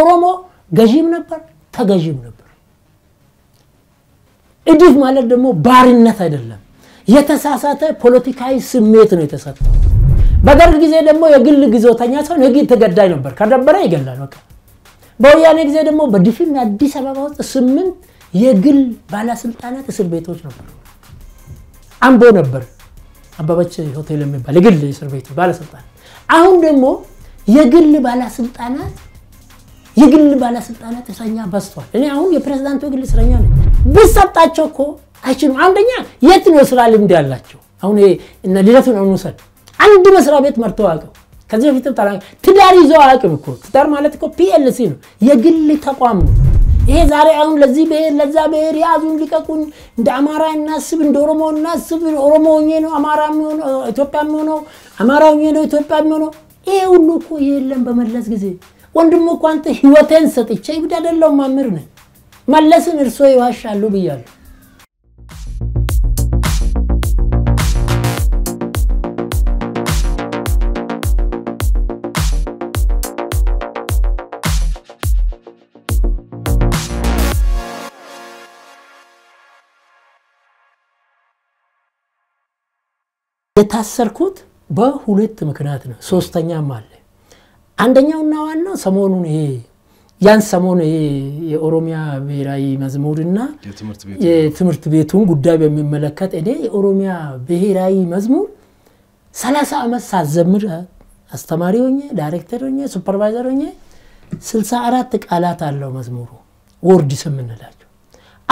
ኦሮሞ ገዢም ነበር፣ ተገዢም ነበር። እድፍ ማለት ደግሞ ባርነት አይደለም፣ የተሳሳተ ፖለቲካዊ ስሜት ነው የተሰጠው። በደርግ ጊዜ ደግሞ የግል ግዞተኛ ሰውን ህግ ተገዳይ ነበር፣ ከደበረ ይገላል። በቃ በወያኔ ጊዜ ደግሞ በድፍን አዲስ አበባ ውስጥ ስምንት የግል ባለስልጣናት እስር ቤቶች ነበሩ። አምቦ ነበር አበበች ሆቴል የሚባል የግል እስር ቤት ባለስልጣን። አሁን ደግሞ የግል ባለስልጣናት የግል ባለስልጣናት እስረኛ በዝቷል። እኔ አሁን የፕሬዝዳንቱ የግል እስረኛ ነኝ። ብሰጣቸው እኮ አይችሉም። አንደኛ የት ነው ስራ ልምድ ያላቸው? አሁን እነ ልደቱን እንውሰድ። አንድ መስሪያ ቤት መርቶ አያውቅም። ከዚህ በፊትም ጠራ ትዳር ይዞ አያውቅም እኮ። ትዳር ማለት እኮ ፒኤልሲ ነው፣ የግል ተቋም ነው። ይሄ ዛሬ አሁን ለዚህ ብሔር ለዛ ብሔር ያዙን ልቀቁን፣ እንደ አማራ እናስብ፣ እንደ ኦሮሞ እናስብ፣ ኦሮሞ ሆኜ ነው አማራ ኢትዮጵያ የሚሆነው፣ አማራ ሆኜ ነው ኢትዮጵያ የሚሆነው። ይሄ ሁሉ እኮ የለም በመለስ ጊዜ ወንድሙ እኮ አንተ ህይወቴን ሰጥቼ እብድ አይደለሁም ማምር ነ መለስን እርሶ ይዋሻሉ ብያሉ። የታሰርኩት በሁለት ምክንያት ነው። ሶስተኛም አለ አንደኛውና ዋናው ሰሞኑን ይሄ ያን ሰሞን ይሄ የኦሮሚያ ብሔራዊ መዝሙርና የትምህርት ቤቱን ጉዳይ በሚመለከት እኔ የኦሮሚያ ብሔራዊ መዝሙር ሰላሳ ዓመት ሳዘምር አስተማሪ ሆኜ ዳይሬክተር ሆኜ ሱፐርቫይዘር ሆኜ ስልሳ አራት ቃላት አለው መዝሙሩ ወርድ ስምንላቸው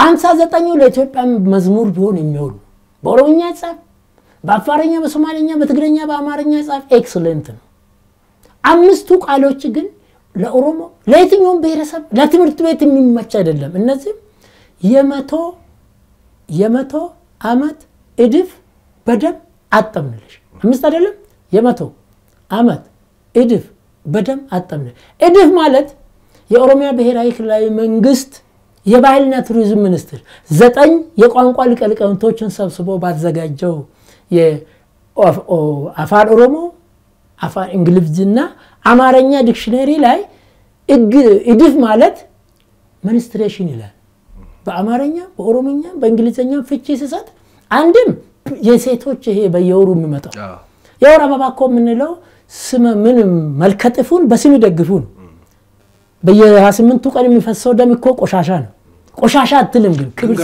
አምሳ ዘጠኙ ለኢትዮጵያ መዝሙር ቢሆን የሚሆኑ በኦሮምኛ ይጻፍ፣ በአፋረኛ በሶማሌኛ፣ በትግረኛ፣ በአማርኛ ይጻፍ ኤክስለንት ነው። አምስቱ ቃሎች ግን ለኦሮሞ ለየትኛውም ብሔረሰብ ለትምህርት ቤት የሚመች አይደለም። እነዚህም የመቶ የመቶ አመት እድፍ በደም አጠምንልሽ አምስት አይደለም የመቶ አመት እድፍ በደም አጠምንል። እድፍ ማለት የኦሮሚያ ብሔራዊ ክልላዊ መንግስት የባህልና ቱሪዝም ሚኒስቴር ዘጠኝ የቋንቋ ሊቀ ሊቃውንቶችን ሰብስቦ ባዘጋጀው አፋን ኦሮሞ እንግሊዝና አማረኛ ዲክሽነሪ ላይ እድፍ ማለት መንስትሬሽን ይላል። በአማረኛ በኦሮምኛ በእንግሊዝኛ ፍቺ ስሰጥ አንድም የሴቶች ይሄ በየወሩ የሚመጣው የወር አበባ ኮ የምንለው ስመ ምን መልከጥፉን በስም ይደግፉ ነው። በየ28ቱ ቀን የሚፈሰው ደም እኮ ቆሻሻ ነው። ቆሻሻ አትልም ግን ክብር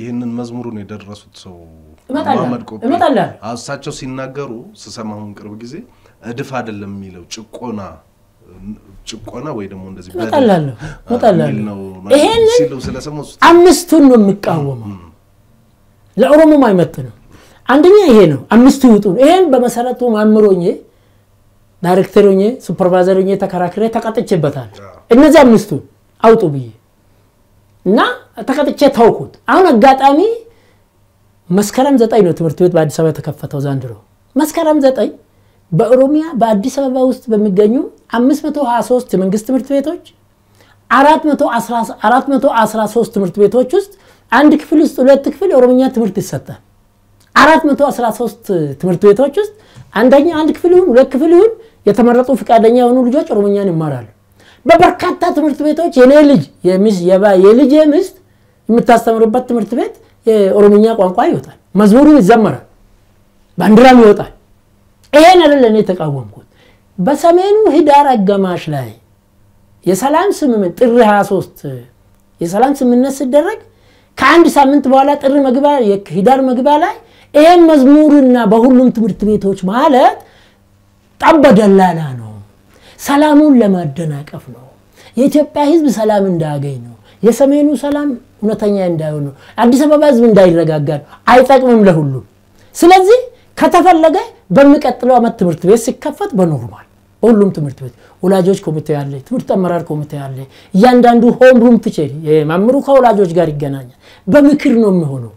ይህንን መዝሙሩን የደረሱት ሰው እመጣለሁ እሳቸው ሲናገሩ ስሰማሁን ቅርብ ጊዜ እድፍ አይደለም የሚለው ጭቆና ጭቆና ወይ ደግሞ እንደዚህ ይሄንን አምስቱን ነው የምቃወመው። ለኦሮሞም አይመጥንም። አንደኛ ይሄ ነው፣ አምስቱ ይውጡ። ይሄን በመሰረቱ ማምሮኜ ዳይሬክተር ሆኜ ሱፐርቫይዘር ተከራክሬ ተቀጥቼበታል። እነዚህ አምስቱ አውጡ ብዬ እና ተቀጥቼ ታውኩት። አሁን አጋጣሚ መስከረም ዘጠኝ ነው ትምህርት ቤት በአዲስ አበባ የተከፈተው ዘንድሮ። መስከረም ዘጠኝ በኦሮሚያ በአዲስ አበባ ውስጥ በሚገኙ 523 የመንግስት ትምህርት ቤቶች 413 ትምህርት ቤቶች ውስጥ አንድ ክፍል ውስጥ ሁለት ክፍል የኦሮምኛ ትምህርት ይሰጣል። 413 ትምህርት ቤቶች ውስጥ አንደኛ አንድ ክፍል ይሁን ሁለት ክፍል ይሁን የተመረጡ ፈቃደኛ የሆኑ ልጆች ኦሮምኛን ይማራሉ። በበርካታ ትምህርት ቤቶች የኔ ልጅ የልጄ ሚስት የምታስተምርበት ትምህርት ቤት የኦሮምኛ ቋንቋ ይወጣል፣ መዝሙሩም ይዘመራል፣ ባንዲራም ይወጣል። ይሄን አይደል እኔ የተቃወምኩት። በሰሜኑ ህዳር አጋማሽ ላይ የሰላም ስምምነት ጥሪ 23 የሰላም ስምምነት ሲደረግ ከአንድ ሳምንት በኋላ ጥሪ መግቢያ ህዳር መግቢያ ላይ ይሄን መዝሙርና በሁሉም ትምህርት ቤቶች ማለት ጠብ ደላላ ነው፣ ሰላሙን ለማደናቀፍ ነው፣ የኢትዮጵያ ህዝብ ሰላም እንዳያገኝ ነው። የሰሜኑ ሰላም እውነተኛ እንዳይሆኑ አዲስ አበባ ህዝብ እንዳይረጋጋ ነው። አይጠቅምም ለሁሉም። ስለዚህ ከተፈለገ በሚቀጥለው ዓመት ትምህርት ቤት ሲከፈት በኖርማል ሁሉም ትምህርት ቤት ወላጆች ኮሚቴ አለ፣ ትምህርት አመራር ኮሚቴ አለ። እያንዳንዱ ሆም ሩም ቲቸር መምህሩ ከወላጆች ጋር ይገናኛል። በምክር ነው የሚሆነው።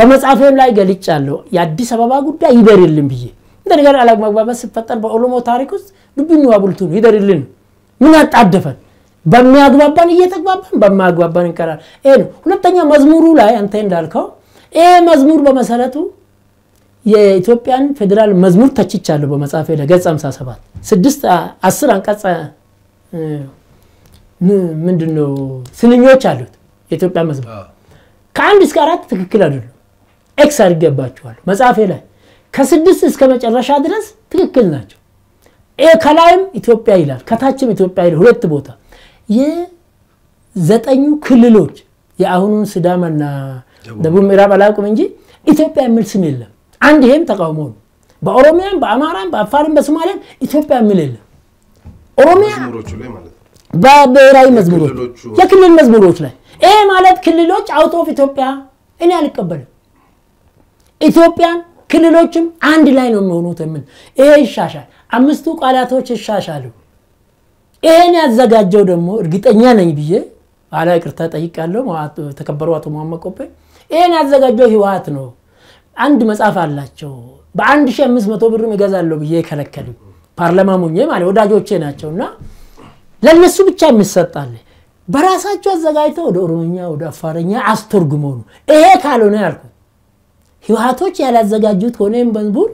በመጽሐፌም ላይ ገልጫለሁ። የአዲስ አበባ ጉዳይ ይደርልን ብዬ እንደገና አለመግባባት ሲፈጠር በኦሮሞ ታሪክ ውስጥ ልብኛ ቡልቱ ነው ይደርልን። ምን አጣደፈን? በሚያግባባን እየተግባባን በማያግባባን ይቀራል። ይሄ ነው። ሁለተኛ መዝሙሩ ላይ አንተ እንዳልከው ይሄ መዝሙር በመሰረቱ የኢትዮጵያን ፌዴራል መዝሙር ተችቻለሁ አለው ላይ ገጽ 57 ስድስት አስር አንቀጸ ምንድን ነው ስንኞች አሉት የኢትዮጵያ መዝሙር ከአንድ እስከ አራት ትክክል አይደሉም። ኤክስ አድርጌባቸዋል መጽሐፌ ላይ ከስድስት እስከ መጨረሻ ድረስ ትክክል ናቸው። ከላይም ኢትዮጵያ ይላል፣ ከታችም ኢትዮጵያ ይላል ሁለት ቦታ የዘጠኙ ክልሎች የአሁኑን ስዳማና ደቡብ ምዕራብ አላውቅም እንጂ ኢትዮጵያ የሚል ስም የለም። አንድ ይሄም ተቃውሞ ነው። በኦሮሚያም፣ በአማራም፣ በአፋርም፣ በሶማሊያም ኢትዮጵያ የሚል የለም። ኦሮሚያ በብሔራዊ መዝሙሮች የክልል መዝሙሮች ላይ ይሄ ማለት ክልሎች አውት ኦፍ ኢትዮጵያ እኔ አልቀበልም። ኢትዮጵያን ክልሎችም አንድ ላይ ነው የሚሆኑት የምል ይሄ ይሻሻል። አምስቱ ቃላቶች ይሻሻሉ። ይሄን ያዘጋጀው ደግሞ እርግጠኛ ነኝ ብዬ አላ ይቅርታ ጠይቃለሁ። ተከበሩ አቶ መሐመድ ቆቤ ይሄን ያዘጋጀው ህወሓት ነው። አንድ መጽሐፍ አላቸው በአንድ አምስት መቶ ብርም እገዛለሁ ብዬ የከለከሉ ፓርላማ ሙኜ ማለት ወዳጆቼ ናቸው እና ለእነሱ ብቻ የሚሰጣል በራሳቸው አዘጋጅተው ወደ ኦሮሞኛ ወደ አፋረኛ አስተርጉመው ነው። ይሄ ካልሆነ ያልኩ ህወሓቶች ያላዘጋጁት ሆነም በንቡር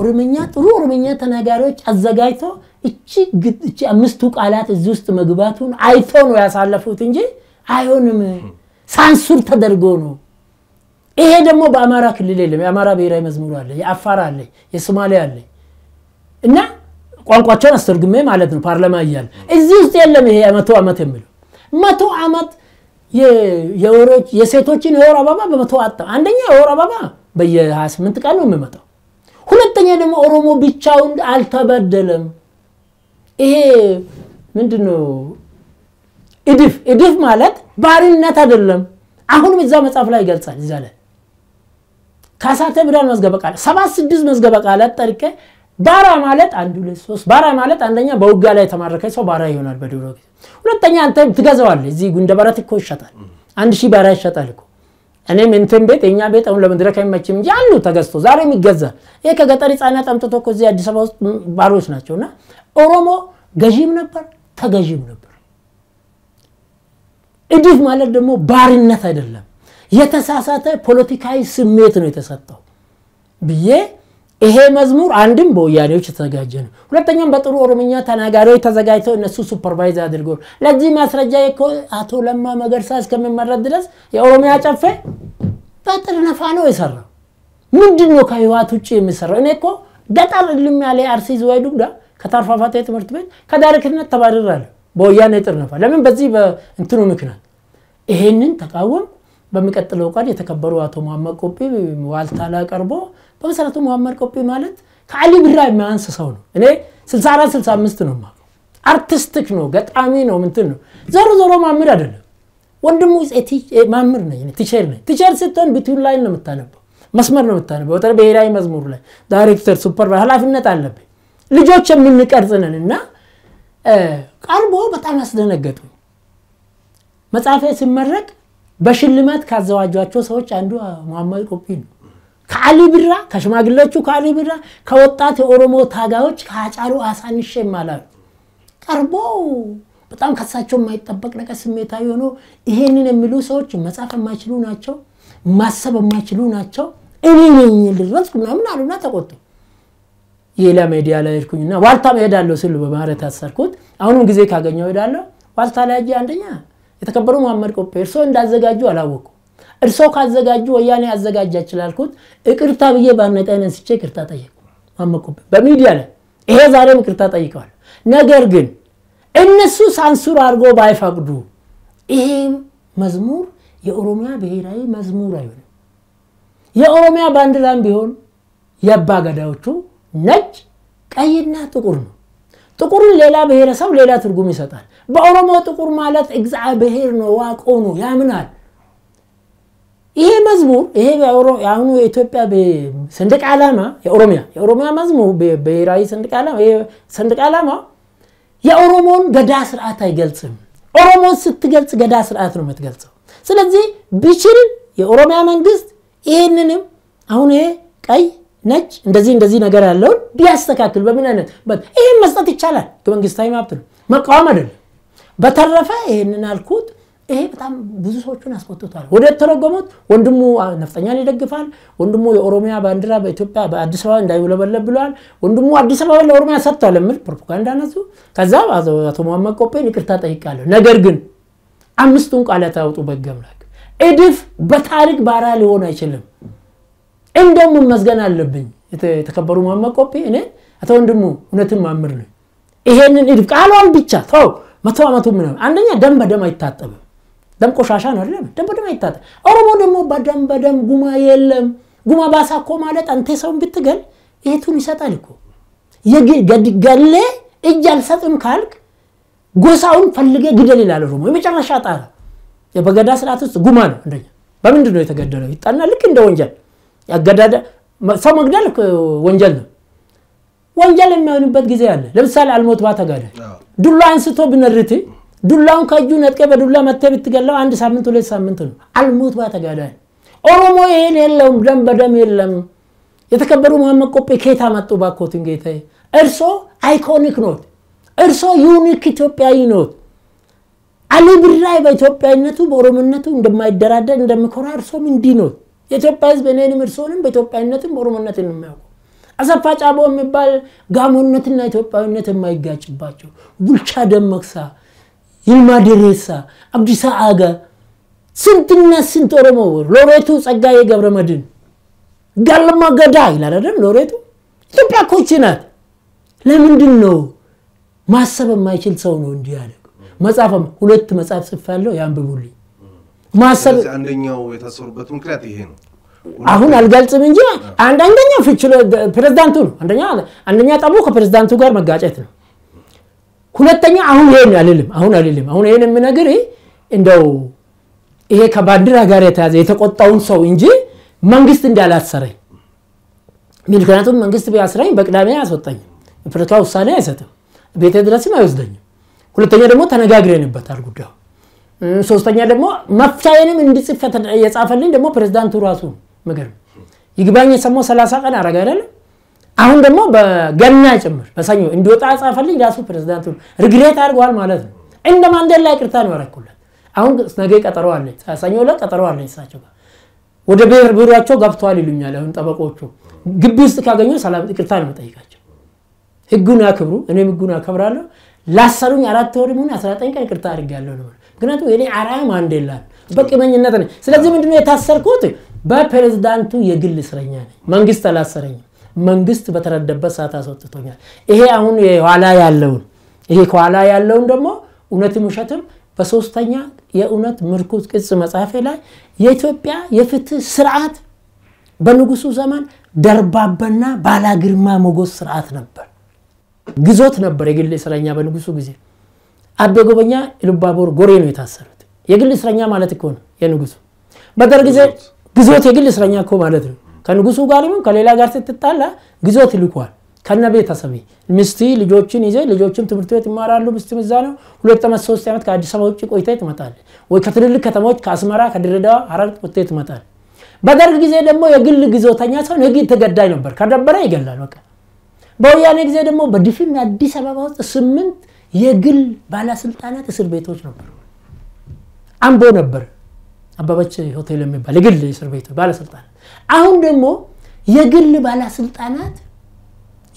ኦሮምኛ ጥሩ ኦሮምኛ ተናጋሪዎች አዘጋጅቶ እቺ አምስቱ ቃላት እዚህ ውስጥ መግባቱን አይቶ ነው ያሳለፉት እንጂ አይሆንም፣ ሳንሱር ተደርጎ ነው። ይሄ ደግሞ በአማራ ክልል የለም። የአማራ ብሔራዊ መዝሙር አለ፣ የአፋር አለ፣ የሶማሌ አለ እና ቋንቋቸውን አስተርጉሜ ማለት ነው ፓርላማ እያለ እዚህ ውስጥ የለም። ይሄ መቶ ዓመት የሚለው መቶ ዓመት የሴቶችን የወር አበባ በመቶ አጣ። አንደኛ የወር አበባ በየ28 ቀን ነው የሚመጣው ሁለተኛ ደግሞ ኦሮሞ ብቻውን አልተበደለም። ይሄ ምንድን ነው? እድፍ እድፍ ማለት ባሪነት አይደለም። አሁንም እዛ መጽሐፍ ላይ ይገልጻል። እዛ ላይ ካሳተ ብዳን መዝገበ ቃላት ሰባት ስድስት መዝገበ ቃላት ጠርቄ ባራ ማለት አንድ ሁለት ሶስት ባራ ማለት አንደኛ በውጋ ላይ የተማረከ ሰው ባራ ይሆናል በድሮ ጊዜ። ሁለተኛ አንተ ትገዛዋለህ። እዚህ ጉንደ በረት እኮ ይሸጣል። አንድ ሺህ ባራ ይሸጣል እኮ እኔም እንትን ቤት የኛ ቤት አሁን ለመድረክ አይመችም አሉ ተገዝቶ ዛሬም ይገዛል። ይሄ ከገጠር ህጻናት አምጥቶ እኮ እዚህ አዲስ አበባ ውስጥ ባሮች ናቸው። እና ኦሮሞ ገዢም ነበር ተገዢም ነበር። እድፍ ማለት ደግሞ ባርነት አይደለም፣ የተሳሳተ ፖለቲካዊ ስሜት ነው የተሰጠው ብዬ ይሄ መዝሙር አንድም በወያኔዎች የተዘጋጀ ነው። ሁለተኛም በጥሩ ኦሮምኛ ተናጋሪዎች ተዘጋጅተው እነሱ ሱፐርቫይዝ አድርገው። ለዚህ ማስረጃ እኮ አቶ ለማ መገርሳ እስከሚመረጥ ድረስ የኦሮሚያ ጨፌ በጥር ነፋ ነው የሰራው። ምንድን ነው ከህይወት ውጭ የሚሰራው? እኔ እኮ ገጠር እልም ያለ አርሲ ዝዋይ ዱጉዳ ከታርፋፋቴ ትምህርት ቤት ከዳይሬክትነት ተባርሬያለሁ በወያኔ ጥር ነፋ። ለምን? በዚህ በእንትኑ ምክንያት ይሄንን ተቃወም በሚቀጥለው ቃል የተከበሩ አቶ መሐመድ ቆጲ ዋልታ ላይ ቀርቦ በመሰረቱ መሐመድ ቆጲ ማለት ከአሊ ብራ የሚያንስ ሰው ነው። እኔ 64 65 ነው ማ አርቲስቲክ ነው፣ ገጣሚ ነው፣ ምንትን ነው። ዞሮ ዞሮ ማምር አይደለም ወንድሙ ማምር ነኝ፣ ቲቸር ነኝ። ቲቸር ስትሆን ቢትዊን ላይን ነው የምታነበው፣ መስመር ነው የምታነበው። በተለይ ብሔራዊ መዝሙር ላይ ዳይሬክተር፣ ሱፐር ኃላፊነት አለብኝ። ልጆች የምንቀርጽ ነን እና ቀርቦ በጣም ያስደነገጡ መጽሐፌ ሲመረቅ በሽልማት ካዘዋጇቸው ሰዎች አንዱ መሐመድ ቆጲ ነው። ከአሊ ብራ ከሽማግሌዎቹ ከአሊ ብራ ከወጣት የኦሮሞ ታጋዮች ከአጫሉ አሳንሼ ይማላሉ ቀርቦ በጣም ከሳቸው የማይጠበቅ ነገር ስሜታዊ ሆኖ ይሄንን የሚሉ ሰዎች መጻፍ የማይችሉ ናቸው፣ ማሰብ የማይችሉ ናቸው። እኔ ነኝ ልድረስ ምናምን አሉና ተቆጡ። የሌላ ሚዲያ ላይ ሄድኩኝና ዋልታ ሄዳለሁ ስል በማረት ያሰርኩት አሁንም ጊዜ ካገኘው ሄዳለሁ ዋልታ ላይ አንደኛ የተከበሩ መሐመድ ቆፔ እርስዎ እንዳዘጋጁ አላወቁ። እርስዎ ካዘጋጁ ወያኔ አዘጋጃ ይችላልኩት ይቅርታ ብዬ ባርኔጣዬን አንስቼ ይቅርታ ጠየቁ መሐመድ ቆፔ በሚዲያ ላይ ይሄ ዛሬም ይቅርታ ጠይቀዋል። ነገር ግን እነሱ ሳንሱር አድርጎ ባይፈቅዱ ይሄ መዝሙር የኦሮሚያ ብሔራዊ መዝሙር አይሆንም። የኦሮሚያ ባንዲራም ቢሆን የአባ ነጭ፣ ቀይና ጥቁር ነው። ጥቁርን ሌላ ብሔረሰብ ሌላ ትርጉም ይሰጣል። በኦሮሞ ጥቁር ማለት እግዚአብሔር ነው፣ ዋቆ ነው፣ ያምናል። ይሄ መዝሙር ይሄ የአሁኑ የኢትዮጵያ ሰንደቅ ዓላማ የኦሮሚያ የኦሮሚያ መዝሙር ብሔራዊ ሰንደቅ ዓላማ የኦሮሞን ገዳ ስርዓት አይገልጽም። ኦሮሞን ስትገልጽ ገዳ ስርዓት ነው የምትገልጸው። ስለዚህ ቢችል የኦሮሚያ መንግስት ይህንንም አሁን ይሄ ቀይ ነጭ እንደዚህ እንደዚህ ነገር ያለውን ቢያስተካክል በምን አይነት ይህን መስጠት ይቻላል። መንግስታዊ ሀብት ነው፣ መቃወም አይደለም። በተረፈ ይህንን አልኩት። ይሄ በጣም ብዙ ሰዎቹን አስቆጥቷል። ወደ ተረጎሙት ወንድሙ ነፍጠኛን ይደግፋል። ወንድሙ የኦሮሚያ ባንዲራ በኢትዮጵያ በአዲስ አበባ እንዳይውለበለብ ብለዋል። ወንድሙ አዲስ አበባ ለኦሮሚያ ሰጥቷል የሚል ፕሮፓጋንዳ ነሱ። ከዛ አቶ መሐመድ ቆጴን ይቅርታ ጠይቃለሁ። ነገር ግን አምስቱን ቃላት አውጡ በገምላክ አምላክ እድፍ በታሪክ ባራ ሊሆን አይችልም። እንደውም መመስገን አለብኝ የተከበሩ መሐመድ ቆፔ። እኔ አቶ ወንድሙ እውነትን ማምር ነው። ይሄንን እድፍ ቃሏን ብቻ ተው። መቶ ዓመቱ ምናምን አንደኛ ደም በደም አይታጠብም። ደም ቆሻሻ ነው አይደለም? ደም በደም አይታጠብም። ኦሮሞ ደግሞ በደም በደም ጉማ የለም። ጉማ ባሳ እኮ ማለት አንተ ሰውን ብትገል የቱን ይሰጣል እኮ ገድገሌ እጅ አልሰጥም ካልክ ጎሳውን ፈልገ ግደል ይላል ኦሮሞ። የመጨረሻ ጣራ በገዳ ስርዓት ውስጥ ጉማ ነው። አንደኛ በምንድን ነው የተገደለው? ይጣና ልክ እንደ ወንጀል ያገዳደ ሰው መግደል ወንጀል ነው። ወንጀል የሚሆንበት ጊዜ አለ። ለምሳሌ አልሞት ባተጋደ ዱላ አንስቶ ብነርት ዱላውን ከእጁ ነጥቀ በዱላ መተ ብትገለው አንድ ሳምንት ሁለት ሳምንት ነው። አልሞት ባተጋደ ኦሮሞ ይሄን የለውም፣ ደም በደም የለም። የተከበሩ መሐመድ ቆጴ ኬታ መጡ ባኮትን ጌታ እርሶ አይኮኒክ ኖት። እርሶ ዩኒክ ኢትዮጵያዊ ኖት። አሊ ብራይ በኢትዮጵያዊነቱ በኦሮሞነቱ እንደማይደራደር እንደምኮራ እርሶም እንዲህ ኖት። የኢትዮጵያ ህዝብ እኔንም እርሶንም በኢትዮጵያዊነትም በኦሮሞነትን የሚያውቁ አሰፋ ጫቦ የሚባል ጋሞነትና ኢትዮጵያዊነት የማይጋጭባቸው ቡልቻ ደመቅሳ፣ ይልማ ደሬሳ፣ አብዲሳ አጋ ስንትና ስንት ኦሮሞ ሎሬቱ ጸጋዬ ገብረ መድን ጋለማ ገዳ ይላል አይደል? ሎሬቱ ኢትዮጵያ ኮቺ ናት። ለምንድን ነው ማሰብ የማይችል ሰው ነው እንዲህ ያደግ? መጽሐፍም ሁለት መጽሐፍ ጽፌያለሁ፣ ያንብቡልኝ። ማሰብ አንደኛው የታሰሩበት ምክንያት ይሄ ነው። አሁን አልገልጽም እንጂ አንደኛ ፍች ፕሬዝዳንቱ ነው። አንደኛ አንደኛ ጠቡ ከፕሬዝዳንቱ ጋር መጋጨት ነው። ሁለተኛ አሁን ይሄን አልልም፣ አሁን አልልም። አሁን ይሄን የምነግር እንደው ይሄ ከባንዲራ ጋር የተያዘ የተቆጣውን ሰው እንጂ መንግስት እንዳላሰረኝ። ምክንያቱም መንግስት ቢያስረኝ በቅዳሜ አያስወጣኝም፣ የፖለቲካ ውሳኔ አይሰጥም፣ ቤቴ ድረስም አይወስደኝም። ሁለተኛ ደግሞ ተነጋግረንበታል ጉዳዩ ሶስተኛ ደግሞ መፍቻዬንም እንድጽፍ የጻፈልኝ ደግሞ ፕሬዚዳንቱ ራሱ ምግር ይግባኝ የሰማው ሰላሳ ቀን አረገ አይደለም አሁን ደግሞ በገና ጭምር በሰኞ እንዲወጣ ጻፈልኝ ራሱ ፕሬዚዳንቱ ርግሬት አድርገዋል ማለት ነው። እንደ ማንዴላ ይቅርታ ነው ያረኩለት። አሁን ነገ ቀጠሮ አለኝ፣ ሰኞ ዕለት ቀጠሮ አለኝ እሳቸው ጋር ወደ ብሔር ቢሮቸው ገብተዋል ይሉኛል። አሁን ጠበቆቹ ግቢ ውስጥ ካገኙ ሰላም ይቅርታ ነው የምጠይቃቸው። ህጉን አክብሩ፣ እኔም ህጉን አከብራለሁ። ላሰሩኝ አራት ወር ሆን አስራ ቀን ይቅርታ አድርጌያለሁ ነው ምክንያቱም የኔ አንድ ማንዴላን በቅመኝነት ነኝ። ስለዚህ ምንድ የታሰርኩት? በፕሬዝዳንቱ የግል እስረኛ ነኝ። መንግስት አላሰረኝም። መንግስት በተረደበት ሰዓት አስወጥቶኛል። ይሄ አሁን የኋላ ያለውን ይሄ ከኋላ ያለውን ደግሞ እውነትም ውሸትም በሶስተኛ የእውነት ምርኩዝ ቅጽ መጽሐፌ ላይ የኢትዮጵያ የፍትህ ስርዓት በንጉሱ ዘመን ደርባበና ባላግርማ ሞገስ ስርዓት ነበር። ግዞት ነበር የግል እስረኛ በንጉሱ ጊዜ። አቤ ጎበኛ ኢሉባቦር ጎሬ ነው የታሰሩት። የግል እስረኛ ማለት እኮ ነው የንጉሱ። በደር ጊዜ ግዞት የግል እስረኛ እኮ ማለት ነው። ከንጉሱ ጋር ከሌላ ጋር ስትጣላ ግዞት ይልኳል። ከነ ቤተሰብ ሚስት ልጆችን ይዘ ልጆችም ትምህርት ቤት ይማራሉ። ሚስትም ምዛ ነው። ሁለት ዓመት ሶስት ዓመት ከአዲስ አበባ ውጭ ቆይታ ትመጣል። ወይ ከትልልቅ ከተማዎች ከአስመራ፣ ከድሬዳዋ፣ ሀረር ቆይተ ትመጣል። በደርግ ጊዜ ደግሞ የግል ግዞተኛ ሰውን ህግ ተገዳይ ነበር። ከደበረ ይገላል። በቃ በወያኔ ጊዜ ደግሞ በድፍን አዲስ አበባ ውስጥ ስምንት የግል ባለስልጣናት እስር ቤቶች ነበሩ። አምቦ ነበር አባበች ሆቴል የሚባል የግል እስር ቤቶች ባለስልጣናት። አሁን ደግሞ የግል ባለስልጣናት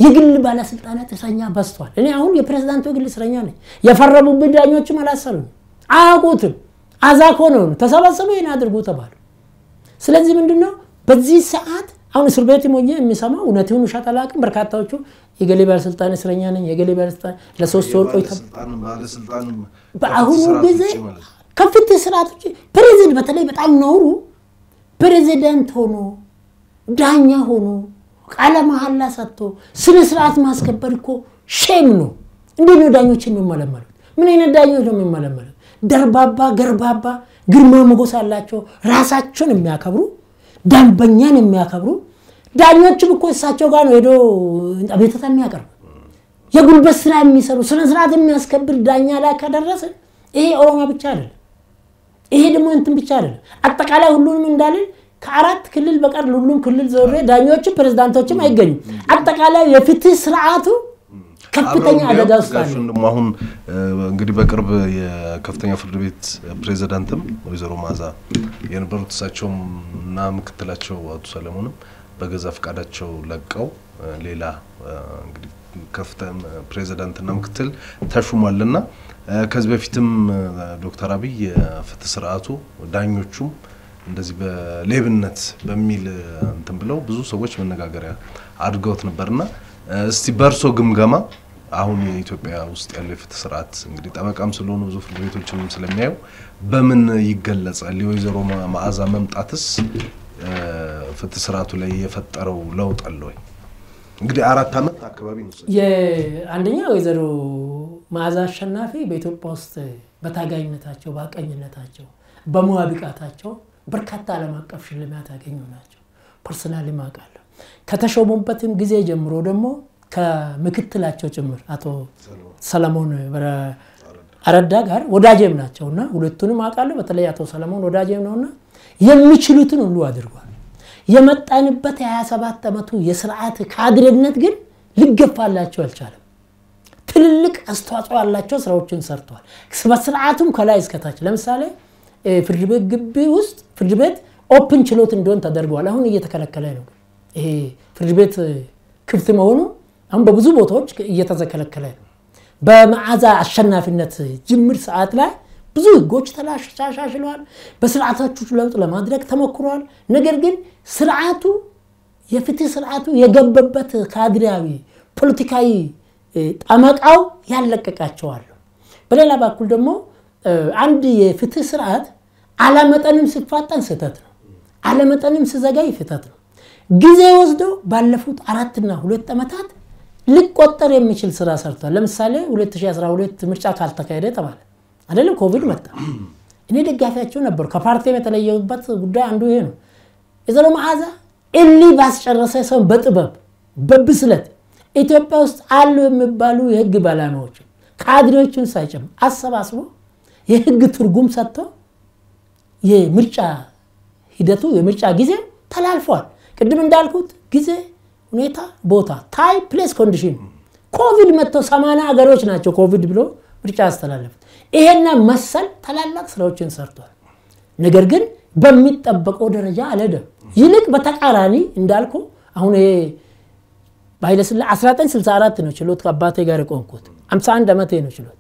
የግል ባለስልጣናት እስረኛ በዝቷል። እኔ አሁን የፕሬዝዳንቱ የግል እስረኛ ነኝ። የፈረሙብን ዳኞችም አላሰሩም፣ አያውቁትም። አዛኮ ነው ተሰበሰቡ፣ ይህን አድርጉ ተባሉ። ስለዚህ ምንድነው በዚህ ሰዓት አሁን እስር ቤት ሆኜ የሚሰማው እውነቱን ውሸት አላውቅም። በርካታዎቹ የገሌ ባለስልጣን እስረኛ ነኝ፣ የገሌ ባለስልጣን ለሶስት ወር ቆይታ። በአሁኑ ጊዜ ከፍት ስርዓቶች ፕሬዚደንት በተለይ በጣም ነውሩ ፕሬዚደንት ሆኖ ዳኛ ሆኖ ቃለ መሐላ ሰጥቶ ስነ ስርዓት ማስከበር እኮ ሼም ነው። እንዴት ነው ዳኞችን የሚመለመሉት? ምን አይነት ዳኞች ነው የሚመለመሉት? ደርባባ፣ ገርባባ፣ ግርማ ሞገስ አላቸው ራሳቸውን የሚያከብሩ ደንበኛን የሚያከብሩ ዳኞችም እኮ እሳቸው ጋር ነው ሄዶ አቤቱታ የሚያቀርቡ የጉልበት ስራ የሚሰሩ ስነ ስርዓት የሚያስከብር ዳኛ ላይ ከደረሰ ይሄ ኦሮሚያ ብቻ አይደለም፣ ይሄ ደግሞ እንትን ብቻ አይደለም። አጠቃላይ ሁሉንም እንዳልን ከአራት ክልል በቀር ሁሉም ክልል ዞሬ ዳኞችም ፕሬዝዳንቶችም አይገኙም። አጠቃላይ የፍትህ ስርዓቱ ከፍተኛ አደጋ ውስጥ አለ። ደግሞ አሁን እንግዲህ በቅርብ የከፍተኛ ፍርድ ቤት ፕሬዚዳንትም ወይዘሮ ማዛ የነበሩት እሳቸውም እና ምክትላቸው አቶ ሰለሞንም በገዛ ፈቃዳቸው ለቀው ሌላ እንግዲህ ከፍተ ፕሬዚዳንትና ምክትል ተሹሟልና ከዚህ በፊትም ዶክተር አብይ የፍትህ ስርዓቱ ዳኞቹም እንደዚህ በሌብነት በሚል እንትን ብለው ብዙ ሰዎች መነጋገሪያ አድርገውት ነበርና እስቲ በእርሶ ግምገማ አሁን የኢትዮጵያ ውስጥ ያለው የፍትህ ስርዓት እንግዲህ ጠበቃም ስለሆኑ ብዙ ፍርድ ቤቶችንም ስለሚያዩ በምን ይገለጻል? የወይዘሮ መዓዛ መምጣትስ ፍትህ ስርዓቱ ላይ የፈጠረው ለውጥ አለ ወይ? እንግዲህ አራት ዓመት አካባቢ አንደኛ ወይዘሮ መዓዛ አሸናፊ በኢትዮጵያ ውስጥ በታጋኝነታቸው፣ በአቀኝነታቸው፣ በሙያ ብቃታቸው በርካታ ዓለም አቀፍ ሽልማት ያገኙ ናቸው። ፐርሰናል ማቃለ ከተሾሙበትም ጊዜ ጀምሮ ደግሞ ከምክትላቸው ጭምር አቶ ሰለሞን አረዳ ጋር ወዳጄም ናቸውና ሁለቱንም አውቃለሁ። በተለይ አቶ ሰለሞን ወዳጄም ነውና የሚችሉትን ሁሉ አድርጓል። የመጣንበት የ27 ዓመቱ የስርዓት ካድሬነት ግን ሊገፋላቸው አልቻለም። ትልልቅ አስተዋጽኦ ያላቸው ስራዎችን ሰርተዋል። በስርዓቱም ከላይ እስከታች ለምሳሌ ፍርድ ቤት ግቢ ውስጥ ፍርድ ቤት ኦፕን ችሎት እንዲሆን ተደርገዋል። አሁን እየተከለከለ ነው። ይሄ ፍርድ ቤት ክፍት መሆኑ አሁን በብዙ ቦታዎች እየተዘከለከለ ነው። በመዓዛ አሸናፊነት ጅምር ሰዓት ላይ ብዙ ህጎች ተሻሽለዋል። በስርዓታችሁ ለውጥ ለማድረግ ተሞክሯል። ነገር ግን ስርዓቱ የፍትህ ስርዓቱ የገበበት ካድሬያዊ ፖለቲካዊ ጠመቃው ያለቀቃቸዋል። በሌላ በኩል ደግሞ አንድ የፍትህ ስርዓት አለመጠንም ሲፋጠን ስህተት ነው። አለመጠንም ሲዘገይ ስህተት ነው። ጊዜ ወስዶ ባለፉት አራትና ሁለት ዓመታት ሊቆጠር የሚችል ስራ ሰርቷል። ለምሳሌ 2012 ምርጫ ካልተካሄደ ተባለ አይደለም፣ ኮቪድ መጣ። እኔ ደጋፊያቸው ነበሩ። ከፓርቲም የተለየበት ጉዳይ አንዱ ይሄ ነው። የዘሮ መዓዛ እሊ ባስጨረሰ ሰው በጥበብ በብስለት ኢትዮጵያ ውስጥ አሉ የሚባሉ የህግ ባለሙያዎች ካድሬዎችን ሳይጨም አሰባስቦ የህግ ትርጉም ሰጥቶ የምርጫ ሂደቱ የምርጫ ጊዜ ተላልፏል። ቅድም እንዳልኩት ጊዜ፣ ሁኔታ፣ ቦታ፣ ታይ ፕሌስ ኮንዲሽን። ኮቪድ መጥተው ሰማንያ ሀገሮች ናቸው ኮቪድ ብሎ ምርጫ ያስተላለፉት። ይሄና መሰል ታላላቅ ስራዎችን ሰርቷል። ነገር ግን በሚጠበቀው ደረጃ አልሄደም። ይልቅ በተቃራኒ እንዳልኩ አሁን ይሄ 1964 ነው ችሎት ከአባቴ ጋር የቆንኩት 51 ዓመቴ ነው ችሎት።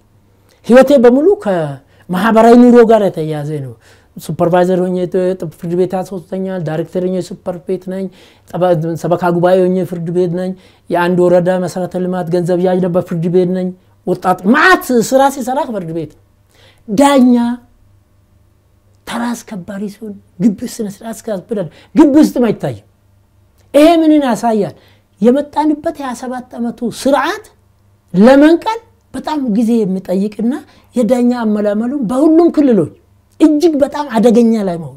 ህይወቴ በሙሉ ከማህበራዊ ኑሮ ጋር የተያያዘ ነው። ሱፐርቫይዘር ሆኜ ፍርድ ቤት ያስወስተኛል። ዳይሬክተር ሆኜ ሱፐር ቤት ነኝ። ሰበካ ጉባኤ ሆኜ ፍርድ ቤት ነኝ። የአንድ ወረዳ መሰረተ ልማት ገንዘብ ያዥ ነበር፣ ፍርድ ቤት ነኝ። ወጣት ማት ስራ ሲሰራ ፍርድ ቤት ዳኛ ተራ አስከባሪ ሲሆን ግቢ ስነ ስርዓት እስካስበዳል ግቢ ውስጥም አይታይም። ይሄ ምንን ያሳያል? የመጣንበት የ27 ዓመቱ ስርዓት ለመንቀል በጣም ጊዜ የሚጠይቅና የዳኛ አመላመሉ በሁሉም ክልሎች እጅግ በጣም አደገኛ ላይ መሆኑ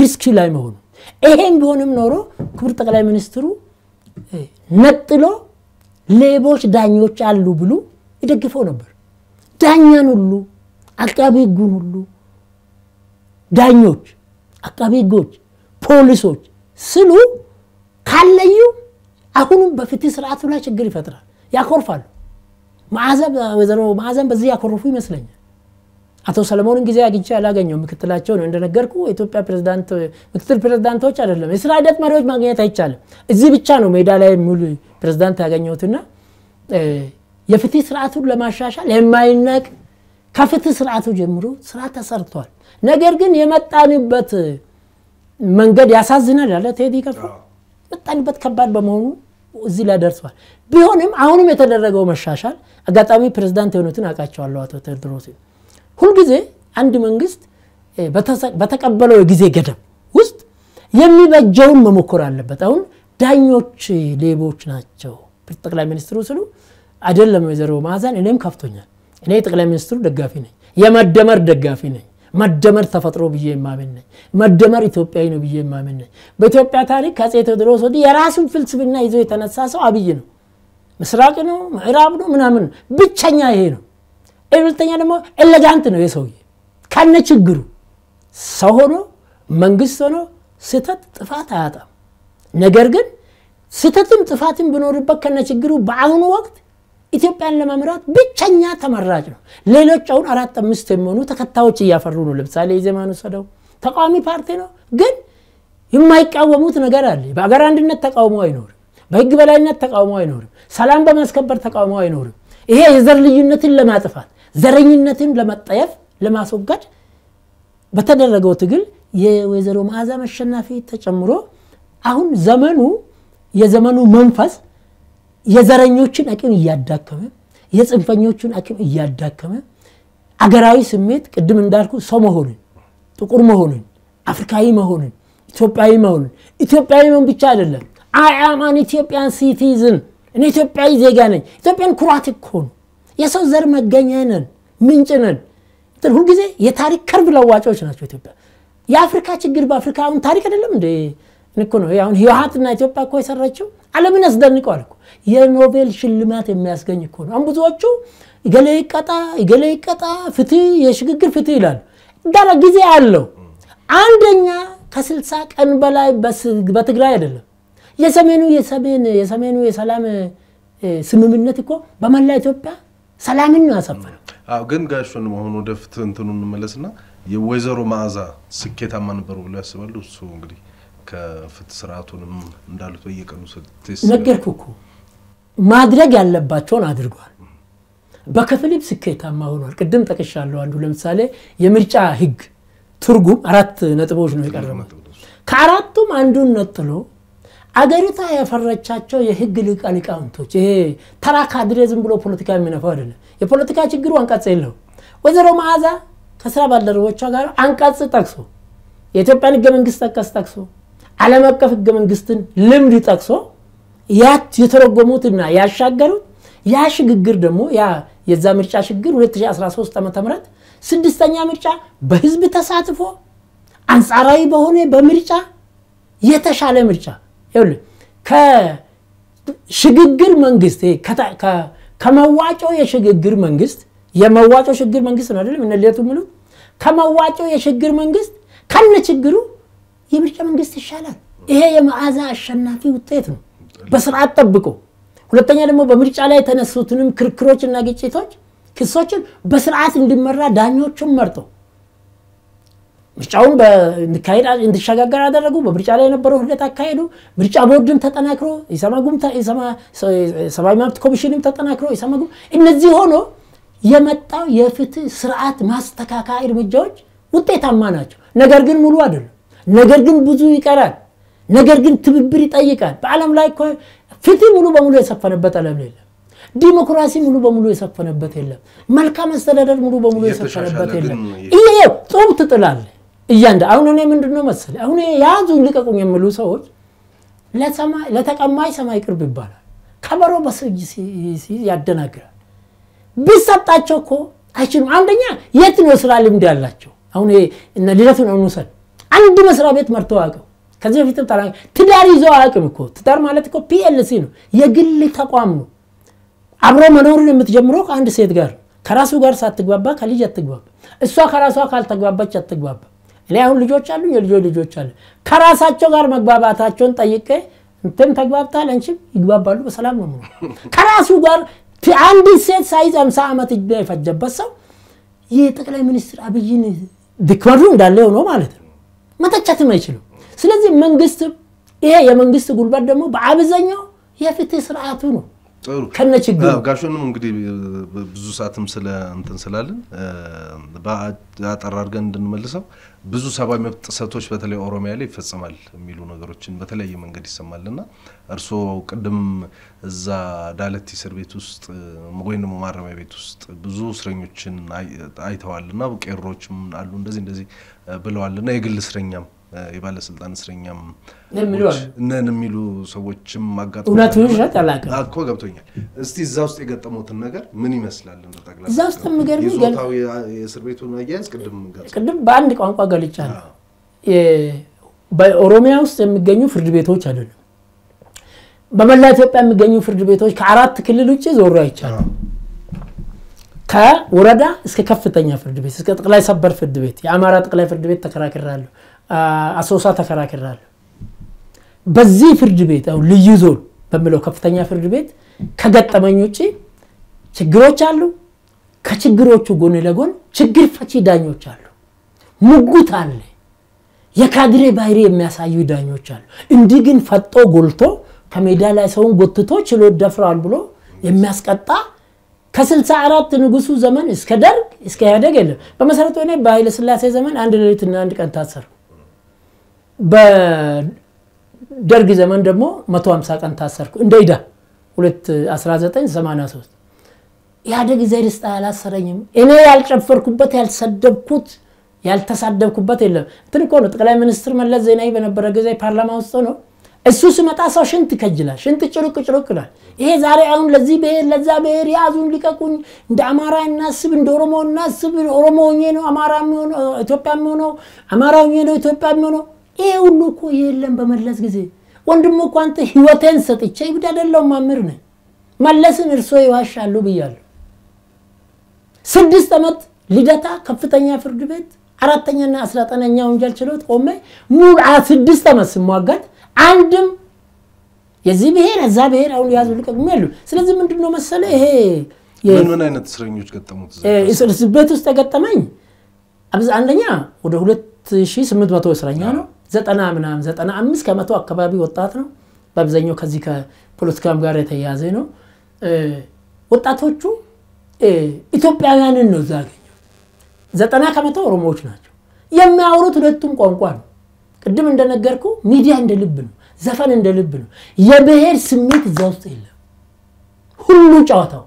ሪስኪ ላይ መሆኑ ይሄም ቢሆንም ኖሮ ክቡር ጠቅላይ ሚኒስትሩ ነጥሎ ሌቦች ዳኞች አሉ ብሉ ይደግፈው ነበር። ዳኛን ሁሉ አቃቢ ህጉን ሁሉ ዳኞች፣ አቃቢ ህጎች፣ ፖሊሶች ስሉ ካለዩ አሁንም በፍትህ ስርዓቱ ላይ ችግር ይፈጥራል፣ ያኮርፋሉ። ማዘን በዚህ ያኮረፉ ይመስለኛል። አቶ ሰለሞንን ጊዜ አግኝቼ አላገኘው ምክትላቸው ነው እንደነገርኩ ኢትዮጵያ ፕሬዝዳንት ምክትል ፕሬዝዳንቶች አይደለም የስራ ሂደት መሪዎች ማግኘት አይቻልም እዚህ ብቻ ነው ሜዳ ላይ የሚውል ፕሬዝዳንት ያገኘትና የፍትህ ስርዓቱን ለማሻሻል የማይነቅ ከፍትህ ስርዓቱ ጀምሮ ስራ ተሰርቷል ነገር ግን የመጣንበት መንገድ ያሳዝናል ያለ ቴዲ ከፍ መጣንበት ከባድ በመሆኑ እዚህ ላይ ደርሷል ቢሆንም አሁንም የተደረገው መሻሻል አጋጣሚ ፕሬዝዳንት የሆኑትን አውቃቸዋለሁ አቶ ቴዎድሮስ ሁልጊዜ አንድ መንግስት በተቀበለው የጊዜ ገደብ ውስጥ የሚበጀውን መሞከር አለበት። አሁን ዳኞች ሌቦች ናቸው ጠቅላይ ሚኒስትሩ ስሉ አይደለም። ወይዘሮ ማዕዛን እኔም ከፍቶኛል። እኔ የጠቅላይ ሚኒስትሩ ደጋፊ ነኝ፣ የመደመር ደጋፊ ነኝ። መደመር ተፈጥሮ ብዬ የማምን ነኝ። መደመር ኢትዮጵያዊ ነው ብዬ የማምን ነኝ። በኢትዮጵያ ታሪክ ከአፄ ቴዎድሮስ ወዲህ የራሱን ፍልስፍና ይዞ የተነሳ ሰው አብይ ነው። ምስራቅ ነው፣ ምዕራብ ነው፣ ምናምን ብቸኛ ይሄ ነው። ሁለተኛ ደግሞ ኤሌጋንት ነው የሰውዬ ከነ ችግሩ ሰው ሆኖ መንግስት ሆኖ ስህተት ጥፋት አያጣም። ነገር ግን ስህተትም ጥፋትም ብኖርበት ከነ ችግሩ በአሁኑ ወቅት ኢትዮጵያን ለመምራት ብቸኛ ተመራጭ ነው። ሌሎች አሁን አራት አምስት የሚሆኑ ተከታዮች እያፈሩ ነው። ለምሳሌ የዜማን ወሰደው ተቃዋሚ ፓርቲ ነው፣ ግን የማይቃወሙት ነገር አለ። በአገር አንድነት ተቃውሞ አይኖርም። በህግ በላይነት ተቃውሞ አይኖርም። ሰላም በማስከበር ተቃውሞ አይኖርም። ይሄ የዘር ልዩነትን ለማጥፋት ዘረኝነትን ለመጠየፍ ለማስወገድ በተደረገው ትግል የወይዘሮ መዓዛ መሸናፊ ተጨምሮ አሁን ዘመኑ የዘመኑ መንፈስ የዘረኞችን አቅም እያዳከመ የጽንፈኞቹን አቅም እያዳከመ አገራዊ ስሜት ቅድም እንዳልኩ ሰው መሆንን፣ ጥቁር መሆንን፣ አፍሪካዊ መሆንን፣ ኢትዮጵያዊ መሆንን ኢትዮጵያዊ መሆን ብቻ አይደለም። አይ አም አን ኢትዮጵያን ሲቲዝን እኔ ኢትዮጵያዊ ዜጋ ነኝ። ኢትዮጵያን ኩራት እኮ ነው። የሰው ዘር መገኛ ነን፣ ምንጭ ነን። ሁልጊዜ የታሪክ ከርብ ለዋጮች ናቸው። ኢትዮጵያ የአፍሪካ ችግር በአፍሪካ አሁን ታሪክ አይደለም እንደ እኮ ነው። አሁን ህወሓትና ኢትዮጵያ እኮ የሰራችው ዓለምን ያስደንቀዋል እኮ የኖቤል ሽልማት የሚያስገኝ እኮ ነው። አሁን ብዙዎቹ እገሌ ይቀጣ እገሌ ይቀጣ፣ ፍትህ የሽግግር ፍትህ ይላሉ። ዳላ ጊዜ አለው። አንደኛ ከስልሳ ቀን በላይ በትግራይ አይደለም የሰሜኑ የሰሜን የሰሜኑ የሰላም ስምምነት እኮ በመላ ኢትዮጵያ ሰላምን ነው ያሰፈነው። አዎ ግን ጋሽን መሆኑ ወደ ፍትህ እንትኑ እንመለስና የወይዘሮ መዓዛ ስኬታማ ነበሩ ብሎ ያስባሉ። እሱ እንግዲህ ከፍትህ ስርዓቱንም እንዳሉት በየቀኑ ነገርኩ እኮ ማድረግ ያለባቸውን አድርጓል። በክፍልም ስኬታማ ሆኗል። ቅድም ጠቅሻለሁ። አንዱ ለምሳሌ የምርጫ ህግ ትርጉም አራት ነጥቦች ነው የቀረበው። ከአራቱም አንዱን ነጥሎ አገሪቷ ያፈረቻቸው የህግ ልቃልቃውንቶች ይሄ ተራ ካድሬ ዝም ብሎ ፖለቲካ የሚነፋው አይደለም። የፖለቲካ ችግሩ አንቀጽ የለው። ወይዘሮ መዓዛ ከስራ ባልደረቦቿ ጋር አንቀጽ ጠቅሶ የኢትዮጵያን ህገ መንግስት ጠቀስ ጠቅሶ ዓለም አቀፍ ህገ መንግስትን ልምድ ጠቅሶ ያት የተረጎሙትና ያሻገሩት ያ ሽግግር ደግሞ ያ የዛ ምርጫ ሽግግር 2013 ዓ ም ስድስተኛ ምርጫ በህዝብ ተሳትፎ አንጻራዊ በሆነ በምርጫ የተሻለ ምርጫ ይኸውልህ ከሽግግር መንግስት ከመዋጮ የሽግግር መንግስት የመዋጮ ሽግግር መንግስት ነው አይደለም እነሌቱ ምሉ ከመዋጮ የሽግግር መንግስት ከነ ችግሩ የምርጫ መንግስት ይሻላል። ይሄ የመዓዛ አሸናፊ ውጤት ነው። በስርዓት ጠብቆ ሁለተኛ ደግሞ በምርጫ ላይ የተነሱትንም ክርክሮች እና ግጭቶች ክሶችን በስርዓት እንዲመራ ዳኞቹን መርጠው ምርጫውን እንዲካሄድ እንዲሸጋገር አደረጉ። በምርጫ ላይ የነበረው ሂደት አካሄዱ። ምርጫ ቦርድም ተጠናክሮ፣ ኢሰማጉም ሰብአዊ መብት ኮሚሽንም ተጠናክሮ፣ ኢሰማጉም እነዚህ ሆኖ የመጣው የፍትህ ስርዓት ማስተካከያ እርምጃዎች ውጤታማ ናቸው። ነገር ግን ሙሉ አይደሉም። ነገር ግን ብዙ ይቀራል። ነገር ግን ትብብር ይጠይቃል። በዓለም ላይ እኮ ፍትህ ሙሉ በሙሉ የሰፈነበት ዓለም የለም። ዲሞክራሲ ሙሉ በሙሉ የሰፈነበት የለም። መልካም አስተዳደር ሙሉ በሙሉ የሰፈነበት የለም። ይሄ ጾም ትጥላለህ። እያንዳ አሁን እኔ ምንድን ነው መሰለ አሁን ያዙኝ ልቀቁኝ የሚሉ ሰዎች ለተቀማይ ሰማይ ቅርብ ይባላል። ከበሮ በሰው ያደናግራል። ቢሰጣቸው እኮ አይችሉም። አንደኛ የት ነው ስራ ልምድ ያላቸው? አሁን እነ ልደቱን አሁን አንድ መስሪያ ቤት መርቶ አያውቅም። ከዚህ በፊትም ጠራ ትዳር ይዞ አያውቅም እኮ። ትዳር ማለት እኮ ፒኤልሲ ነው፣ የግል ተቋም ነው። አብሮ መኖሩን የምትጀምረው ከአንድ ሴት ጋር ከራሱ ጋር ሳትግባባ ከልጅ አትግባባ። እሷ ከራሷ ካልተግባባች አትግባባ። እኔ አሁን ልጆች አሉ የልጆ ልጆች አሉ። ከራሳቸው ጋር መግባባታቸውን ጠይቄ እንትን ተግባብታል፣ አንቺም ይግባባሉ። በሰላም ነው ከራሱ ጋር አንዲት ሴት ሳይዝ አምሳ ዓመት እጅ የፈጀበት ሰው ይህ ጠቅላይ ሚኒስትር አብይን ድክመቱ እንዳለ ሆኖ ማለት ነው። መተቻትም አይችልም። ስለዚህ መንግስት ይሄ የመንግስት ጉልበት ደግሞ በአብዛኛው የፍትህ ስርዓቱ ነው። ጥሩ ከነ ችግሩ ጋሾንም እንግዲህ ብዙ ሰዓትም ስለ እንትን ስላለን አጠር አድርገን እንድንመልሰው ብዙ ሰብአዊ መብት ጥሰቶች በተለይ ኦሮሚያ ላይ ይፈጸማል የሚሉ ነገሮችን በተለያየ መንገድ ይሰማል እና እርስዎ ቅድም እዛ ዳለቲ እስር ቤት ውስጥ ወይም ማረሚያ ቤት ውስጥ ብዙ እስረኞችን አይተዋል እና ቄሮችም አሉ እንደዚህ እንደዚህ ብለዋል የግል እስረኛም የባለስልጣን እስረኛም ነን የሚሉ ሰዎችም አጋጥሞ ገብቶኛል። እስቲ እዛ ውስጥ የገጠሙትን ነገር ምን ይመስላል? ጠቅላ እዛ ውስጥ የሚገርም ይዞታው የእስር ቤቱን አያያዝ ቅድም ቅድም በአንድ ቋንቋ ገልጫለሁ። በኦሮሚያ ውስጥ የሚገኙ ፍርድ ቤቶች አይደሉም። በመላ ኢትዮጵያ የሚገኙ ፍርድ ቤቶች ከአራት ክልል ውጭ ዞሮ አይቻልም። ከወረዳ እስከ ከፍተኛ ፍርድ ቤት እስከ ጠቅላይ ሰበር ፍርድ ቤት የአማራ ጠቅላይ ፍርድ ቤት ተከራክራለሁ። አሶሳ ተከራክራል በዚህ ፍርድ ቤት አሁን ልዩ ዞን በሚለው ከፍተኛ ፍርድ ቤት ከገጠመኝ ውጭ ችግሮች አሉ ከችግሮቹ ጎን ለጎን ችግር ፈቺ ዳኞች አሉ ሙጉት አለ የካድሬ ባህሪ የሚያሳዩ ዳኞች አሉ እንዲህ ግን ፈጦ ጎልቶ ከሜዳ ላይ ሰውን ጎትቶ ችሎት ደፍራል ብሎ የሚያስቀጣ ከ64 ንጉሱ ዘመን እስከ ደርግ እስከ ኢህአደግ የለም በመሰረቱ እኔ በኃይለስላሴ ዘመን አንድ ሌሊትና አንድ ቀን ታሰሩ በደርግ ዘመን ደግሞ 150 ቀን ታሰርኩ እንደ ኢዳ 1983 ኢህአዴግ ዘር ስጣ አላሰረኝም። እኔ ያልጨፈርኩበት ያልሰደብኩት ያልተሳደብኩበት የለም። እንትን እኮ ነው ጠቅላይ ሚኒስትር መለስ ዜናዊ በነበረ ጊዜ ፓርላማ ውስጥ ነው እሱ ሲመጣ ሰው ሽንት ይከጅላል፣ ሽንት ጭሩቅ ጭሩቅ ይላል። ይሄ ዛሬ አሁን ለዚህ ብሔር ለዛ ብሔር ያዙን ሊቀቁኝ፣ እንደ አማራ እናስብ፣ እንደ ኦሮሞ እናስብ፣ ኦሮሞ ሆኜ ነው አማራ የሚሆነው ኢትዮጵያ የሚሆነው አማራ ሆኜ ነው ኢትዮጵያ የሚሆነው ይሄ ሁሉ እኮ የለም በመለስ ጊዜ። ወንድሙ እኮ አንተ ህይወቴን ሰጥቼ ይብድ አይደለሁም ማምር ነ መለስን እርሶ ይዋሻሉ ብያለሁ። ስድስት ዓመት ልደታ ከፍተኛ ፍርድ ቤት አራተኛና አስራ ዘጠነኛ ወንጀል ችሎት ቆሜ ሙሉ ስድስት ዓመት ስሟጋት አንድም የዚህ ብሔር እዛ ብሔር አሁን የያዙ ልቀቅም ያሉ። ስለዚህ ምንድን ነው መሰለ ይሄ ምን ምን አይነት እስረኞች ገጠሙት? ቤት ውስጥ የገጠመኝ አንደኛ ወደ ሁለት ሺህ ስምንት መቶ እስረኛ ነው። ዘጠና ምናምን ዘጠና አምስት ከመቶ አካባቢ ወጣት ነው። በአብዛኛው ከዚህ ከፖለቲካም ጋር የተያያዘ ነው። ወጣቶቹ ኢትዮጵያውያንን ነው እዛ ያገኘው። ዘጠና ከመቶ ኦሮሞዎች ናቸው። የሚያወሩት ሁለቱም ቋንቋ ነው። ቅድም እንደነገርኩ ሚዲያ እንደ ልብ ነው፣ ዘፈን እንደ ልብ ነው። የብሔር ስሜት እዛ ውስጥ የለም። ሁሉ ጨዋታው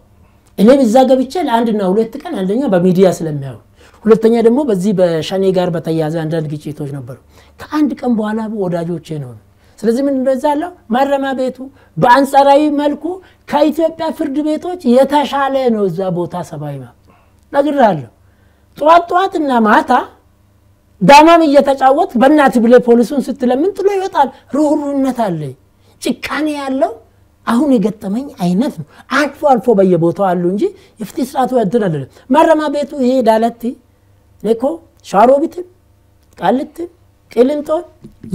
እኔም እዛ ገብቼ ለአንድና ሁለት ቀን አንደኛ በሚዲያ ስለሚያዩ ሁለተኛ ደግሞ በዚህ በሸኔ ጋር በተያያዘ አንዳንድ ግጭቶች ነበሩ። ከአንድ ቀን በኋላ ወዳጆቼ ነው። ስለዚህ ምን እንደዛለው አለው ማረሚያ ቤቱ በአንጻራዊ መልኩ ከኢትዮጵያ ፍርድ ቤቶች የተሻለ ነው። እዛ ቦታ ሰብአዊ መብት ነግራለሁ። ጠዋት ጠዋትና ማታ ዳማም እየተጫወት በእናት ብለ ፖሊሱን ስትለምን ጥሎ ይወጣል። ርኅሩህነት አለ፣ ጭካኔ ያለው አሁን የገጠመኝ አይነት ነው። አልፎ አልፎ በየቦታው አሉ እንጂ የፍትህ ስርዓቱ እንትን አይደለም። ማረሚያ ቤቱ ይሄ ዳለት እኔ እኮ ቃልትን ቅልንጦ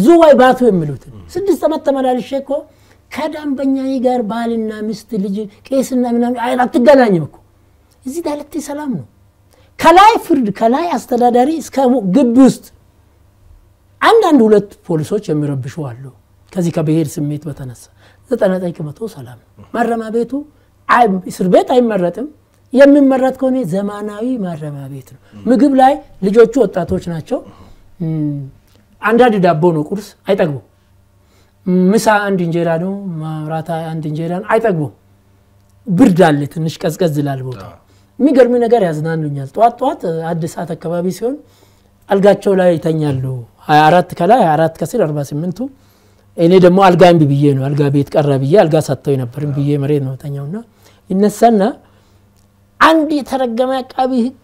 ዙዋይ ባቱ የሚሉትን ስድስት ዓመት ተመላልሼ እኮ ከደንበኛዬ ጋር ባልና ሚስት ልጅ ቄስና ምናምን አትገናኝም እኮ እዚህ ዳለቴ ሰላም ነው። ከላይ ፍርድ ከላይ አስተዳዳሪ እስከ ግቢ ውስጥ አንዳንድ ሁለት ፖሊሶች የሚረብሹ አሉ። ከዚህ ከብሔር ስሜት በተነሳ 99 በመቶ ሰላም ነው። ማረሚያ ቤቱ እስር ቤት አይመረጥም። የሚመረጥ ከሆነ ዘመናዊ ማረሚያ ቤት ነው። ምግብ ላይ ልጆቹ ወጣቶች ናቸው። አንዳንድ ዳቦ ነው ቁርስ አይጠግቡም። ምሳ አንድ እንጀራ ነው፣ ማራታ አንድ እንጀራ ነው፣ አይጠግቡም። ብርድ አለ፣ ትንሽ ቀዝቀዝ ይላል ቦታ። የሚገርሚ ነገር ያዝናኑኛል። ጠዋት ጠዋት አንድ ሰዓት አካባቢ ሲሆን አልጋቸው ላይ ይተኛሉ። 24 ከላይ 24 ከስር 48ቱ እኔ ደግሞ አልጋ እምቢ ብዬ ነው አልጋ ቤት ቀረ ብዬ አልጋ ሰጥተው ነበር ብዬ መሬት ነው ተኛውና ይነሳና አንድ የተረገመ አቃቢ ህግ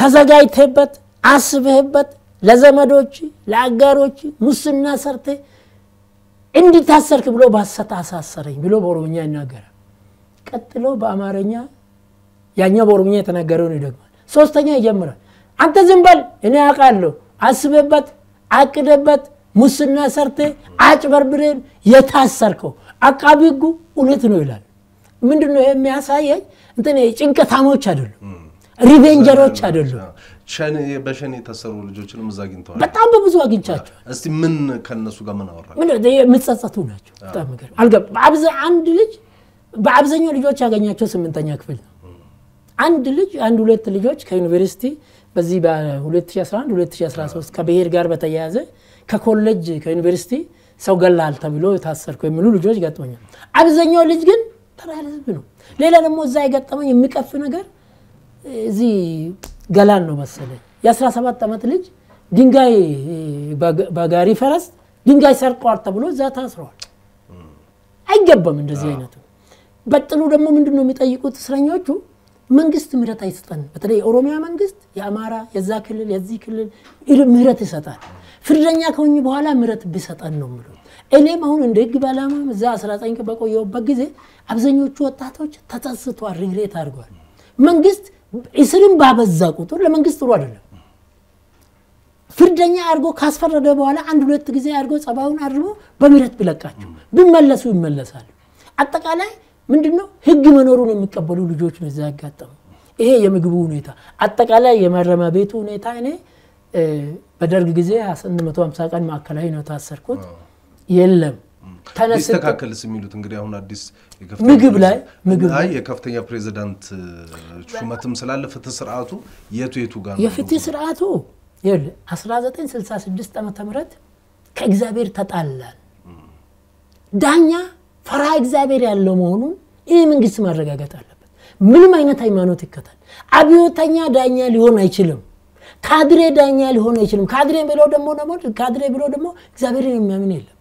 ተዘጋጅተህበት አስብህበት ለዘመዶች ለአጋሮች ሙስና ሰርተ እንዲታሰርክ ብሎ ባሰት አሳሰረኝ ብሎ በኦሮምኛ ይናገራል። ቀጥሎ በአማርኛ ያኛው በኦሮምኛ የተናገረውን ይደግማል። ሶስተኛ ይጀምራል። አንተ ዝም በል እኔ አውቃለሁ፣ አስበበት አቅደበት ሙስና ሰርተ አጭበርብሬን የታሰርከው አቃቢ ህጉ እውነት ነው ይላል። ምንድን ነው የሚያሳየኝ? እንትን ጭንቀታሞች አይደሉም ሪቬንጀሮች አይደሉም። በሸኔ የታሰሩ ልጆችን እዛ አግኝተዋል። በጣም በብዙ አግኝቻቸው። እስቲ ምን ከነሱ ጋር ምን አወራ? ምን የምጸጸቱ ናቸው። በጣም ገር አንድ ልጅ በአብዛኛው ልጆች ያገኛቸው ስምንተኛ ክፍል ነው። አንድ ልጅ አንድ ሁለት ልጆች ከዩኒቨርሲቲ በዚህ በ2011 2013 ከብሔር ጋር በተያያዘ ከኮሌጅ ከዩኒቨርሲቲ ሰው ገላል ተብሎ የታሰርኩ የሚሉ ልጆች ገጥሞኛል። አብዛኛው ልጅ ግን ተራ ህዝብ ነው። ሌላ ደግሞ እዛ የገጠመኝ የሚቀፍ ነገር እዚህ ገላን ነው መሰለኝ የ17 ዓመት ልጅ ድንጋይ በጋሪ ፈረስ ድንጋይ ሰርቀዋል ተብሎ እዛ ታስረዋል። አይገባም እንደዚህ አይነቱ። በጥሉ ደግሞ ምንድን ነው የሚጠይቁት እስረኞቹ? መንግስት ምረት አይሰጠን። በተለይ የኦሮሚያ መንግስት የአማራ የዛ ክልል የዚህ ክልል ምረት ይሰጣል። ፍርደኛ ከሆኝ በኋላ ምረት ቢሰጠን ነው ምሉ። እኔም አሁን እንደ ህግ ባለሙያም እዛ 19 በቆየውበት ጊዜ አብዛኞቹ ወጣቶች ተጸጽቷል፣ ሪግሬት አድርጓል። መንግስት እስርን ባበዛ ቁጥር ለመንግስት ጥሩ አይደለም። ፍርደኛ አድርጎ ካስፈረደ በኋላ አንድ ሁለት ጊዜ አድርጎ ጸባዩን አድርጎ በምህረት ቢለቃቸው ቢመለሱ ይመለሳሉ። አጠቃላይ ምንድን ነው ህግ መኖሩን የሚቀበሉ ልጆች ነው እዛ ያጋጠሙ። ይሄ የምግቡ ሁኔታ፣ አጠቃላይ የማረሚያ ቤቱ ሁኔታ እኔ በደርግ ጊዜ 150 ቀን ማዕከላዊ ነው ታሰርኩት የለም ተነስተካከልስ የሚሉት እንግዲህ አሁን አዲስ ምግብ ላይ ምግብ ላይ የከፍተኛ ፕሬዚዳንት ሹመትም ስላለ ፍትህ ስርዓቱ የቱ የቱ ጋር የፍትህ ስርዓቱ ይል 1966 ዓ ም ከእግዚአብሔር ተጣላል። ዳኛ ፈራ እግዚአብሔር ያለው መሆኑን ይህ መንግስት ማረጋገጥ አለበት። ምንም አይነት ሃይማኖት ይከተል አብዮተኛ ዳኛ ሊሆን አይችልም። ካድሬ ዳኛ ሊሆን አይችልም። ካድሬ ብሎ ደግሞ ደግሞ ካድሬ ብሎ ደግሞ እግዚአብሔርን የሚያምን የለም።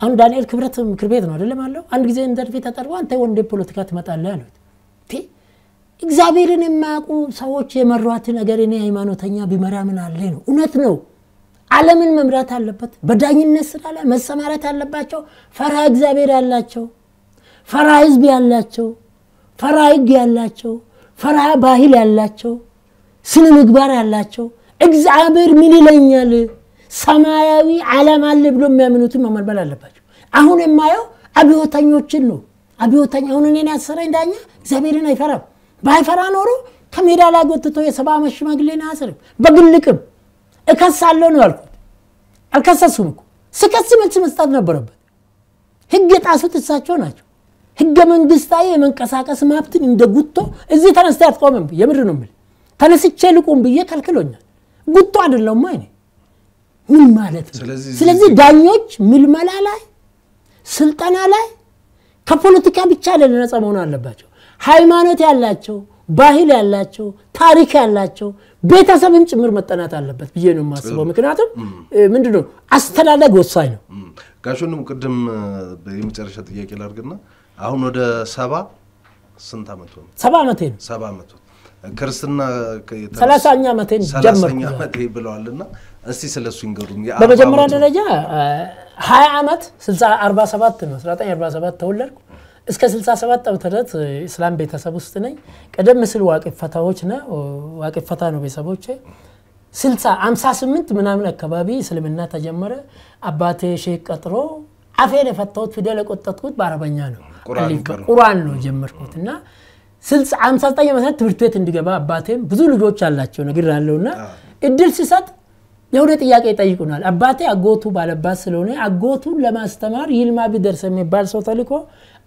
አሁን ዳንኤል ክብረት ምክር ቤት ነው አይደለም አለው። አንድ ጊዜ ኢንተርቪ ተጠርቦ አንተ ወንዴ ፖለቲካ ትመጣለህ አሉት። እግዚአብሔርን የማያውቁ ሰዎች የመሯት ነገር እኔ ሃይማኖተኛ ቢመራ ምን አለ ነው። እውነት ነው። ዓለምን መምራት አለበት። በዳኝነት ስራ ላይ መሰማራት አለባቸው። ፈራ እግዚአብሔር ያላቸው፣ ፈራ ህዝብ ያላቸው፣ ፈራ ህግ ያላቸው፣ ፈራ ባህል ያላቸው፣ ስነ ምግባር ያላቸው እግዚአብሔር ምን ይለኛል ሰማያዊ ዓለም አለ ብሎ የሚያምኑትን መመልመል አለባቸው። አሁን የማየው አብዮተኞችን ነው። አብዮተኛ አሁን እኔን ያሰረኝ ዳኛ እግዚአብሔርን አይፈራም። ባይፈራ ኖሮ ከሜዳ ላይ ጎትቶ የሰባ ዓመት ሽማግሌን አያስርም። በግልቅም እከሳለሁ ነው ያልኩት። አልከሰሱም እኮ ስከስ መልስ መስጠት ነበረበት። ህግ የጣሱት እሳቸው ናቸው። ህገ መንግስታዊ የመንቀሳቀስ መብትን እንደ ጉቶ እዚህ ተነስተ አትቆምም። የምድር ነው የምልህ። ተነስቼ ልቁም ብዬ ከልክሎኛል። ጉቶ አይደለሁማ እኔ ምን ማለት ነው? ስለዚህ ዳኞች ምልመላ ላይ፣ ስልጠና ላይ ከፖለቲካ ብቻ አይደለም ነፃ መሆን አለባቸው። ሃይማኖት ያላቸው፣ ባህል ያላቸው፣ ታሪክ ያላቸው ቤተሰብም ጭምር መጠናት አለበት ብዬ ነው የማስበው። ምክንያቱም ምንድን ነው አስተዳደግ ወሳኝ ነው። ጋሾንም ቅድም የመጨረሻ ጥያቄ ላድርግና አሁን ወደ ሰባ ስንት ዓመት ሆነ? ሰባ ዓመቴ ነው። ሰባ ዓመት ክርስትና ሰላሳኛ ዓመቴን ጀመርኩ ብለዋልና እስቲ ስለ እሱ ይንገሩን። በመጀመሪያ ደረጃ 20 ዓመት 47 ነው ተወለድኩ። እስከ 67 ዓመተ ምህረት እስላም ቤተሰብ ውስጥ ነኝ። ቀደም ሲል ዋቂ ፈታዎች ነ ዋቂ ፈታ ነው ቤተሰቦች 60 58 ምናምን አካባቢ እስልምና ተጀመረ። አባቴ ሼክ ቀጥሮ አፌን የፈታሁት ፊደል የቆጠጥኩት በአረበኛ ነው፣ ቁርአን ነው ጀመርኩት እና 59 መሰረት ትምህርት ቤት እንዲገባ አባቴም ብዙ ልጆች አላቸው ነግር ነግሬያለሁና እድል ሲሰጥ የሆነ ጥያቄ ይጠይቁናል። አባቴ አጎቱ ባለባት ስለሆነ አጎቱን ለማስተማር ይልማ ቢደርስ የሚባል ሰው ተልኮ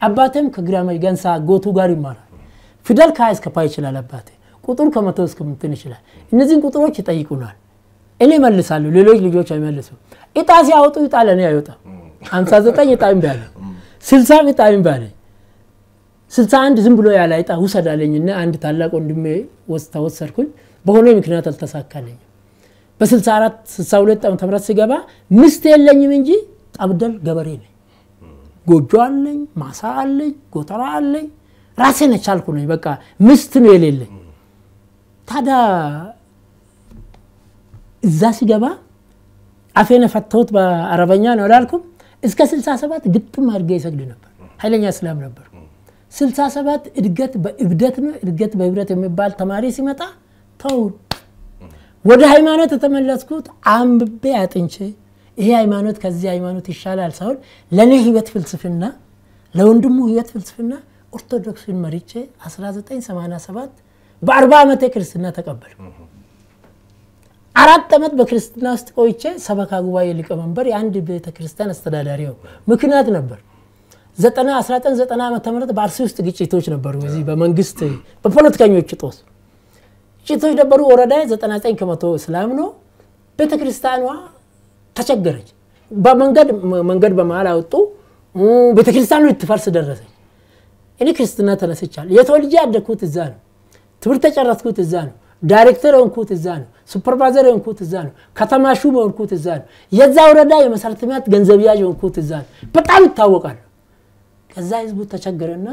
አባቴም ከግራመ ገንሳ አጎቱ ጋር ይማራል። ፊደል ከሀ እስከ ይችላል አባቴ። ቁጥር ከመቶ እስከ ምትን ይችላል። እነዚህን ቁጥሮች ይጠይቁናል። እኔ መልሳለሁ፣ ሌሎች ልጆች አይመልሱ ጣ ሲያወጡ እጣ ለእኔ አይወጣም። ሀምሳ ዘጠኝ እጣ እምቢ አለኝ፣ ስልሳም እጣ ስልሳ አንድ ዝም ብሎ ያለ እጣ ውሰድ አለኝና አንድ ታላቅ ወንድሜ ተወሰድኩኝ። በሆነ ምክንያት አልተሳካለኝም። በ64 62 ዓ ም ስገባ ሚስት የለኝም እንጂ ጠብደል ገበሬ ነኝ። ጎጆ አለኝ፣ ማሳ አለኝ፣ ጎተራ አለኝ። ራሴ ነች አልኩ ነኝ። በቃ ሚስት ነው የሌለኝ። ታዲያ እዛ ሲገባ አፌን የፈታሁት በአረበኛ ነው ላልኩም እስከ 67 ግጥም አድርጌ ይሰግድ ነበር። ኃይለኛ እስላም ነበር። 67 እድገት በእብደት ነው እድገት በህብረት የሚባል ተማሪ ሲመጣ ተውን ወደ ሃይማኖት የተመለስኩት አንብቤ አጥንቼ ይሄ ሃይማኖት ከዚህ ሃይማኖት ይሻላል ሳይሆን ለእኔ ህይወት ፍልስፍና ለወንድሙ ህይወት ፍልስፍና ኦርቶዶክስን መሪቼ 1987 በ40 ዓመቴ ክርስትና ተቀበል አራት ዓመት በክርስትና ውስጥ ቆይቼ ሰበካ ጉባኤ ሊቀመንበር የአንድ ቤተ ክርስቲያን አስተዳዳሪ ምክንያት ነበር። 1990 ዓ ም በአርሲ ውስጥ ግጭቶች ነበሩ። በዚህ በመንግስት በፖለቲከኞች ጦስ ጭቶች ነበሩ። ወረዳ 99 ከመቶ እስላም ነው። ቤተክርስቲያኗ ተቸገረች። በመንገድ መንገድ በመሀል አወጡ። ቤተክርስቲያኑ ክርስቲያኑ ልትፈርስ ደረሰች። እኔ ክርስትና ተነስቻለሁ። የተወልጄ ያደግኩት እዛ ነው። ትምህርት ተጨረስኩት እዛ ነው። ዳይሬክተር የሆንኩት እዛ ነው። ሱፐርቫይዘር የሆንኩት እዛ ነው። ከተማ ሹም የሆንኩት እዛ ነው። የዛ ወረዳ የመሰረተ ልማት ገንዘብ ያዥ የሆንኩት እዛ ነው። በጣም ይታወቃል። ከዛ ህዝቡ ተቸገረና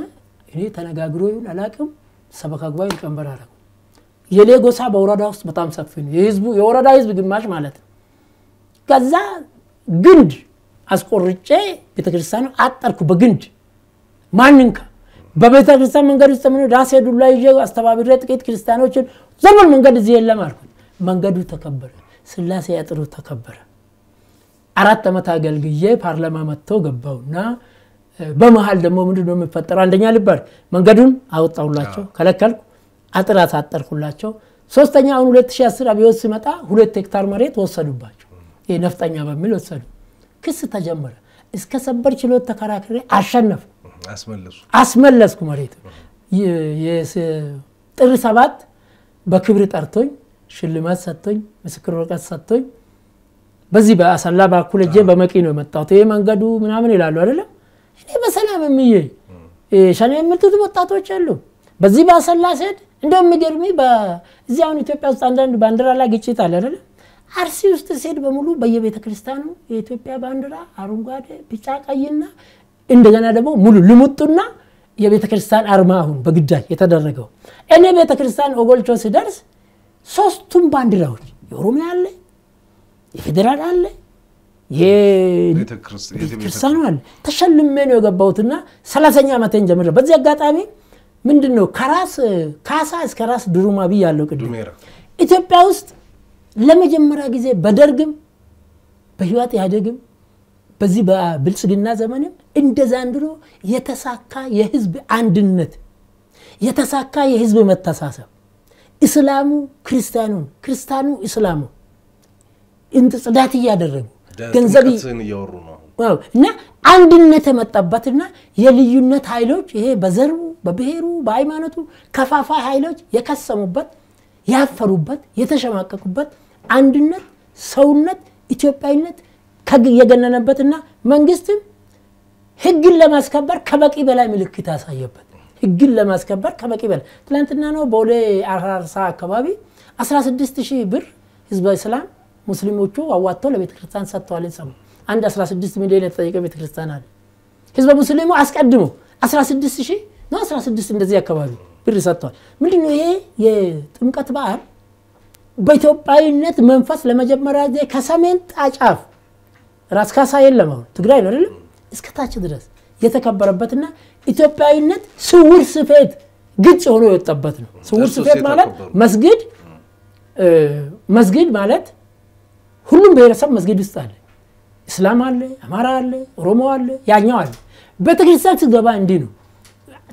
እኔ ተነጋግሮ ይሁን አላቅም ሰበካ ጉባኤ ሊቀመንበር አደረኩ። የሌጎሳ በወረዳ ውስጥ በጣም ሰፊ ነው። የህዝቡ የወረዳ ህዝብ ግማሽ ማለት ነው። ከዛ ግንድ አስቆርጬ ቤተክርስቲያኑ አጠርኩ። በግንድ ማንንካ በቤተ ክርስቲያን መንገድ ውስጥ ምን ራሴ ዱላ ይዤ አስተባብሬ ጥቂት ክርስቲያኖችን ዘመን መንገድ እዚህ የለም አልኩ። መንገዱ ተከበረ። ስላሴ አጥሩ ተከበረ። አራት ዓመት አገልግዬ ፓርላማ መጥቶ ገባውና በመሀል ደግሞ ምንድን ነው የሚፈጠረው? አንደኛ ልባል መንገዱን አወጣሁላቸው፣ ከለከልኩ። አጥር አሳጠርኩላቸው። ሶስተኛ አሁን 2010 አብዮት ሲመጣ ሁለት ሄክታር መሬት ወሰዱባቸው። ይህ ነፍጠኛ በሚል ወሰዱ። ክስ ተጀመረ። እስከ ሰበር ችሎት ተከራክሬ አሸነፉ። አስመለስኩ መሬት ጥር ሰባት በክብር ጠርቶኝ ሽልማት ሰጥቶኝ ምስክር ወረቀት ሰጥቶኝ በዚህ በአሰላ በኩል እጄ በመቂ ነው የመጣሁት። ይሄ መንገዱ ምናምን ይላሉ አይደለም። እኔ በሰላም የምዬ ሸኔ የምትት ወጣቶች አሉ። በዚህ በአሰላ ስሄድ እንደውም የሚገርሜ እዚህ አሁን ኢትዮጵያ ውስጥ አንዳንድ ባንዲራ ላይ ግጭት አለ አይደለም። አርሲ ውስጥ ሲሄድ በሙሉ በየቤተ ክርስቲያኑ የኢትዮጵያ ባንዲራ አረንጓዴ፣ ቢጫ፣ ቀይና እንደገና ደግሞ ሙሉ ልሙጡና የቤተ ክርስቲያን አርማ አሁን በግዳይ የተደረገው እኔ ቤተ ክርስቲያን ኦጎልቾ ሲደርስ ሶስቱም ባንዲራዎች የኦሮሚያ አለ፣ የፌዴራል አለ፣ የቤተክርስቲያኑ አለ። ተሸልሜ ነው የገባሁትና ሰላሰኛ ዓመቴን ጀምረ በዚህ አጋጣሚ ምንድን ነው ከራስ ካሳ እስከ ራስ ድሩማ ብዬ ያለው ቅድም ኢትዮጵያ ውስጥ ለመጀመሪያ ጊዜ በደርግም በህይወት ያደግም በዚህ በብልጽግና ዘመንም እንደ ዛንድሮ የተሳካ የህዝብ አንድነት የተሳካ የህዝብ መተሳሰብ እስላሙ ክርስቲያኑ ክርስቲያኑ እስላሙ ጽዳት እያደረጉ ገንዘብ እያወሩ ነው እና አንድነት የመጣበትና የልዩነት ኃይሎች ይሄ በዘሩ በብሔሩ በሃይማኖቱ ከፋፋይ ኃይሎች የከሰሙበት ያፈሩበት የተሸማቀቁበት አንድነት ሰውነት ኢትዮጵያዊነት የገነነበትና መንግስትም ህግን ለማስከበር ከበቂ በላይ ምልክት ያሳየበት ህግን ለማስከበር ከበቂ በላይ ትላንትና ነው በወደ አራርሳ አካባቢ 16 ሺህ ብር ህዝበ እስላም ሙስሊሞቹ አዋጥተው ለቤተክርስቲያን ሰጥተዋል። አንድ 16 ሚሊዮን የተጠየቀ ቤተክርስቲያን አለ። ህዝበ ሙስሊሙ አስቀድሞ 16 ሺህ ነው 16 እንደዚህ አካባቢ ብር ሰጥተዋል። ምንድነው ይሄ የጥምቀት በዓል በኢትዮጵያዊነት መንፈስ ለመጀመሪያ ጊዜ ከሰሜን ጣጫፍ ራስ ካሳ የለም አሁን ትግራይ ነው አይደለም እስከ ታች ድረስ የተከበረበትና ኢትዮጵያዊነት ስውር ስፌት ግልጽ ሆኖ የወጣበት ነው። ስውር ስፌት ማለት መስጊድ መስጊድ ማለት ሁሉም ብሔረሰብ መስጊድ ውስጥ አለ። እስላም አለ፣ አማራ አለ፣ ኦሮሞ አለ፣ ያኛው አለ። ቤተክርስቲያን ስገባ እንዲህ ነው።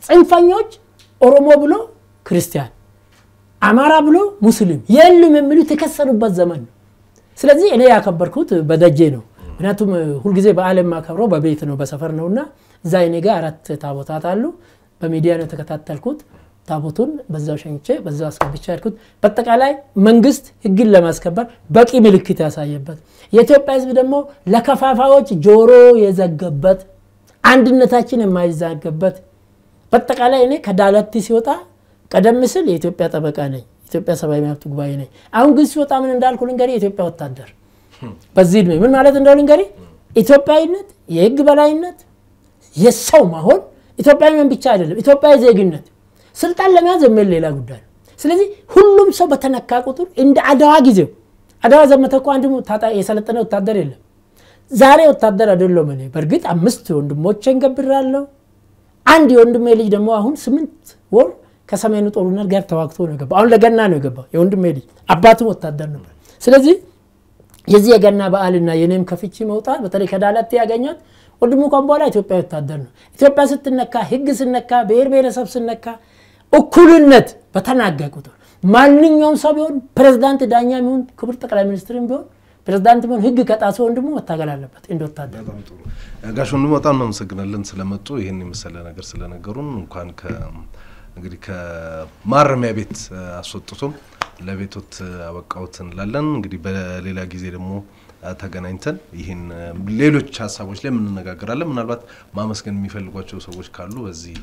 ጽንፈኞች ኦሮሞ ብሎ ክርስቲያን፣ አማራ ብሎ ሙስሊም የሉም የሚሉ የተከሰሉበት ዘመን ነው። ስለዚህ እኔ ያከበርኩት በደጄ ነው። ምክንያቱም ሁልጊዜ በአለም ማከብረው በቤት ነው በሰፈር ነው እና እዛ ኔጋ አራት ታቦታት አሉ። በሚዲያ ነው የተከታተልኩት። ታቦቱን በዛው ሸኝቼ በዛው አስገብቻ ያልኩት በአጠቃላይ መንግስት ህግን ለማስከበር በቂ ምልክት ያሳየበት የኢትዮጵያ ህዝብ ደግሞ ለከፋፋዎች ጆሮ የዘገበት አንድነታችን የማይዛገበት በአጠቃላይ እኔ ከዳለቲ ሲወጣ ቀደም ሲል የኢትዮጵያ ጠበቃ ነኝ ኢትዮጵያ ሰብአዊ መብት ጉባኤ ነኝ አሁን ግን ሲወጣ ምን እንዳልኩ ልንገሪ የኢትዮጵያ ወታደር በዚህ ድሜ ምን ማለት እንደው ልንገሪ ኢትዮጵያዊነት የህግ በላይነት የሰው መሆን ኢትዮጵያዊ ብቻ አይደለም ኢትዮጵያዊ ዜግነት ስልጣን ለመያዝ የሚል ሌላ ጉዳይ ነው። ስለዚህ ሁሉም ሰው በተነካ ቁጥር እንደ አድዋ ጊዜው አድዋ ዘመተ እኮ አንድ የሰለጠነ ወታደር የለም። ዛሬ ወታደር አይደለም። እኔ በእርግጥ አምስት ወንድሞቼን ገብራለሁ። አንድ የወንድሜ ልጅ ደግሞ አሁን ስምንት ወር ከሰሜኑ ጦርነት ጋር ተዋግቶ ነው የገባው። አሁን ለገና ነው የገባው የወንድሜ ልጅ አባቱም ወታደር ነበር። ስለዚህ የዚህ የገና በዓልና የኔም ከፍቺ መውጣት በተለይ ከዳላት ያገኘት ወንድሙ ቋን በኋላ ኢትዮጵያ ወታደር ነው። ኢትዮጵያ ስትነካ፣ ህግ ስነካ፣ ብሔር ብሔረሰብ ስነካ እኩልነት በተናጋ ቁጥር ማንኛውም ሰው ቢሆን ፕሬዚዳንት ዳኛ ሚሆን ክቡር ጠቅላይ ሚኒስትርም ቢሆን ፕሬዚዳንት ቢሆን ህግ ከጣሰ ወንድሞ መታገል አለበት እንደ ወታደር። ጋሽ ወንድሞ በጣም እናመሰግናለን ስለመጡ ይህን የመሰለ ነገር ስለነገሩን። እንኳን እንግዲህ ከማረሚያ ቤት አስወጥቶም ለቤቶት አበቃዎት እንላለን። እንግዲህ በሌላ ጊዜ ደግሞ ተገናኝተን ይህን ሌሎች ሀሳቦች ላይ የምንነጋገራለን። ምናልባት ማመስገን የሚፈልጓቸው ሰዎች ካሉ በዚህ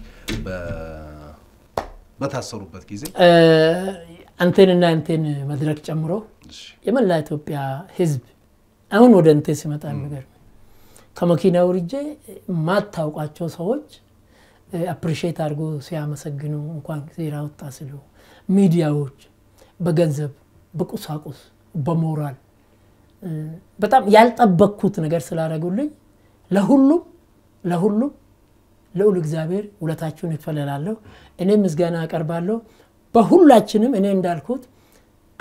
በታሰሩበት ጊዜ አንቴንና አንቴን መድረክ ጨምሮ የመላ ኢትዮጵያ ህዝብ አሁን ወደ እንቴ ሲመጣ ነገር ከመኪና ውርጄ ማታውቋቸው ሰዎች አፕሪሼት አድርጎ ሲያመሰግኑ እንኳን ዜና ወጣ ስሉ ሚዲያዎች በገንዘብ በቁሳቁስ በሞራል በጣም ያልጠበኩት ነገር ስላደረጉልኝ ለሁሉም ለሁሉም ልዑል እግዚአብሔር ውለታችሁን ይክፈልላለሁ። እኔም ምስጋና አቀርባለሁ። በሁላችንም እኔ እንዳልኩት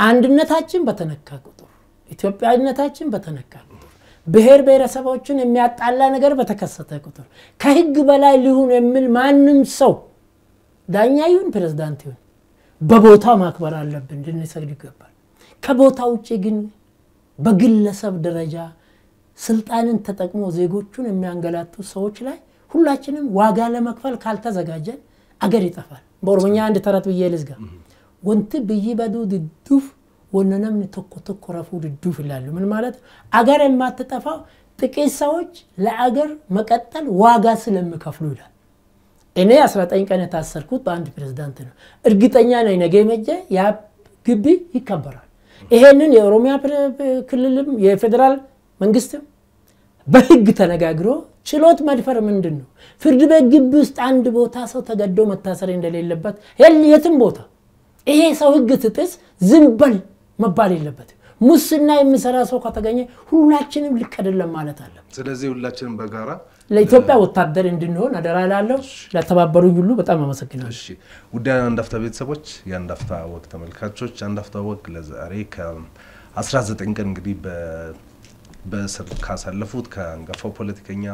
አንድነታችን በተነካ ቁጥር፣ ኢትዮጵያዊነታችን በተነካ ቁጥር፣ ብሔር ብሔረሰቦችን የሚያጣላ ነገር በተከሰተ ቁጥር ከህግ በላይ ሊሁን የሚል ማንም ሰው ዳኛ ይሁን ፕሬዚዳንት ይሁን በቦታው ማክበር አለብን፣ ልንሰግድ ይገባል። ከቦታ ውጭ ግን በግለሰብ ደረጃ ስልጣንን ተጠቅሞ ዜጎቹን የሚያንገላቱ ሰዎች ላይ ሁላችንም ዋጋ ለመክፈል ካልተዘጋጀን አገር ይጠፋል። በኦሮምኛ አንድ ተረት ብዬ ልዝጋ። ወንት ብይ በዱ ድዱፍ ወነነምን ተኮ ተኮ ረፉ ድዱፍ ይላሉ። ምን ማለት አገር የማትጠፋው ጥቂት ሰዎች ለአገር መቀጠል ዋጋ ስለሚከፍሉ ይላል። እኔ 19 ቀን የታሰርኩት በአንድ ፕሬዚዳንት ነው። እርግጠኛ ነኝ ነገ መጀ ያ ግቢ ይከበራል። ይሄንን የኦሮሚያ ክልልም የፌዴራል መንግስትም በህግ ተነጋግሮ ችሎት መድፈር ምንድን ነው? ፍርድ ቤት ግቢ ውስጥ አንድ ቦታ ሰው ተገዶ መታሰር እንደሌለበት የትም ቦታ ይሄ ሰው ህግ ትጥስ ዝም በል መባል የለበት። ሙስና የሚሰራ ሰው ከተገኘ ሁላችንም ልክ አይደለም ማለት አለ። ስለዚህ ሁላችንም በጋራ ለኢትዮጵያ ወታደር እንድንሆን አደራ ላለው ለተባበሩኝ ሁሉ በጣም አመሰግናለሁ። ውድ አንዳፍታ ቤተሰቦች፣ የአንዳፍታ አፍታ ወግ ተመልካቾች፣ አንዳፍታ አፍታ ወግ ለዛሬ ከ19 ቀን እንግዲህ በእስር ካሳለፉት ከአንጋፋው ፖለቲከኛ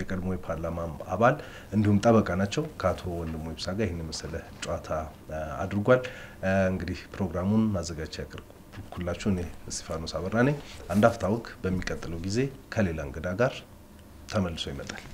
የቀድሞ የፓርላማ አባል እንዲሁም ጠበቃ ናቸው ከአቶ ወንድሙ ይብሳ ጋር ይህን የመሰለ ጨዋታ አድርጓል። እንግዲህ ፕሮግራሙን አዘጋጅ ያቀርብኩላችሁ እኔ እስጢፋኖስ አበራ ነኝ። አንዳፍታ ወግ በሚቀጥለው ጊዜ ከሌላ እንግዳ ጋር ተመልሶ ይመጣል።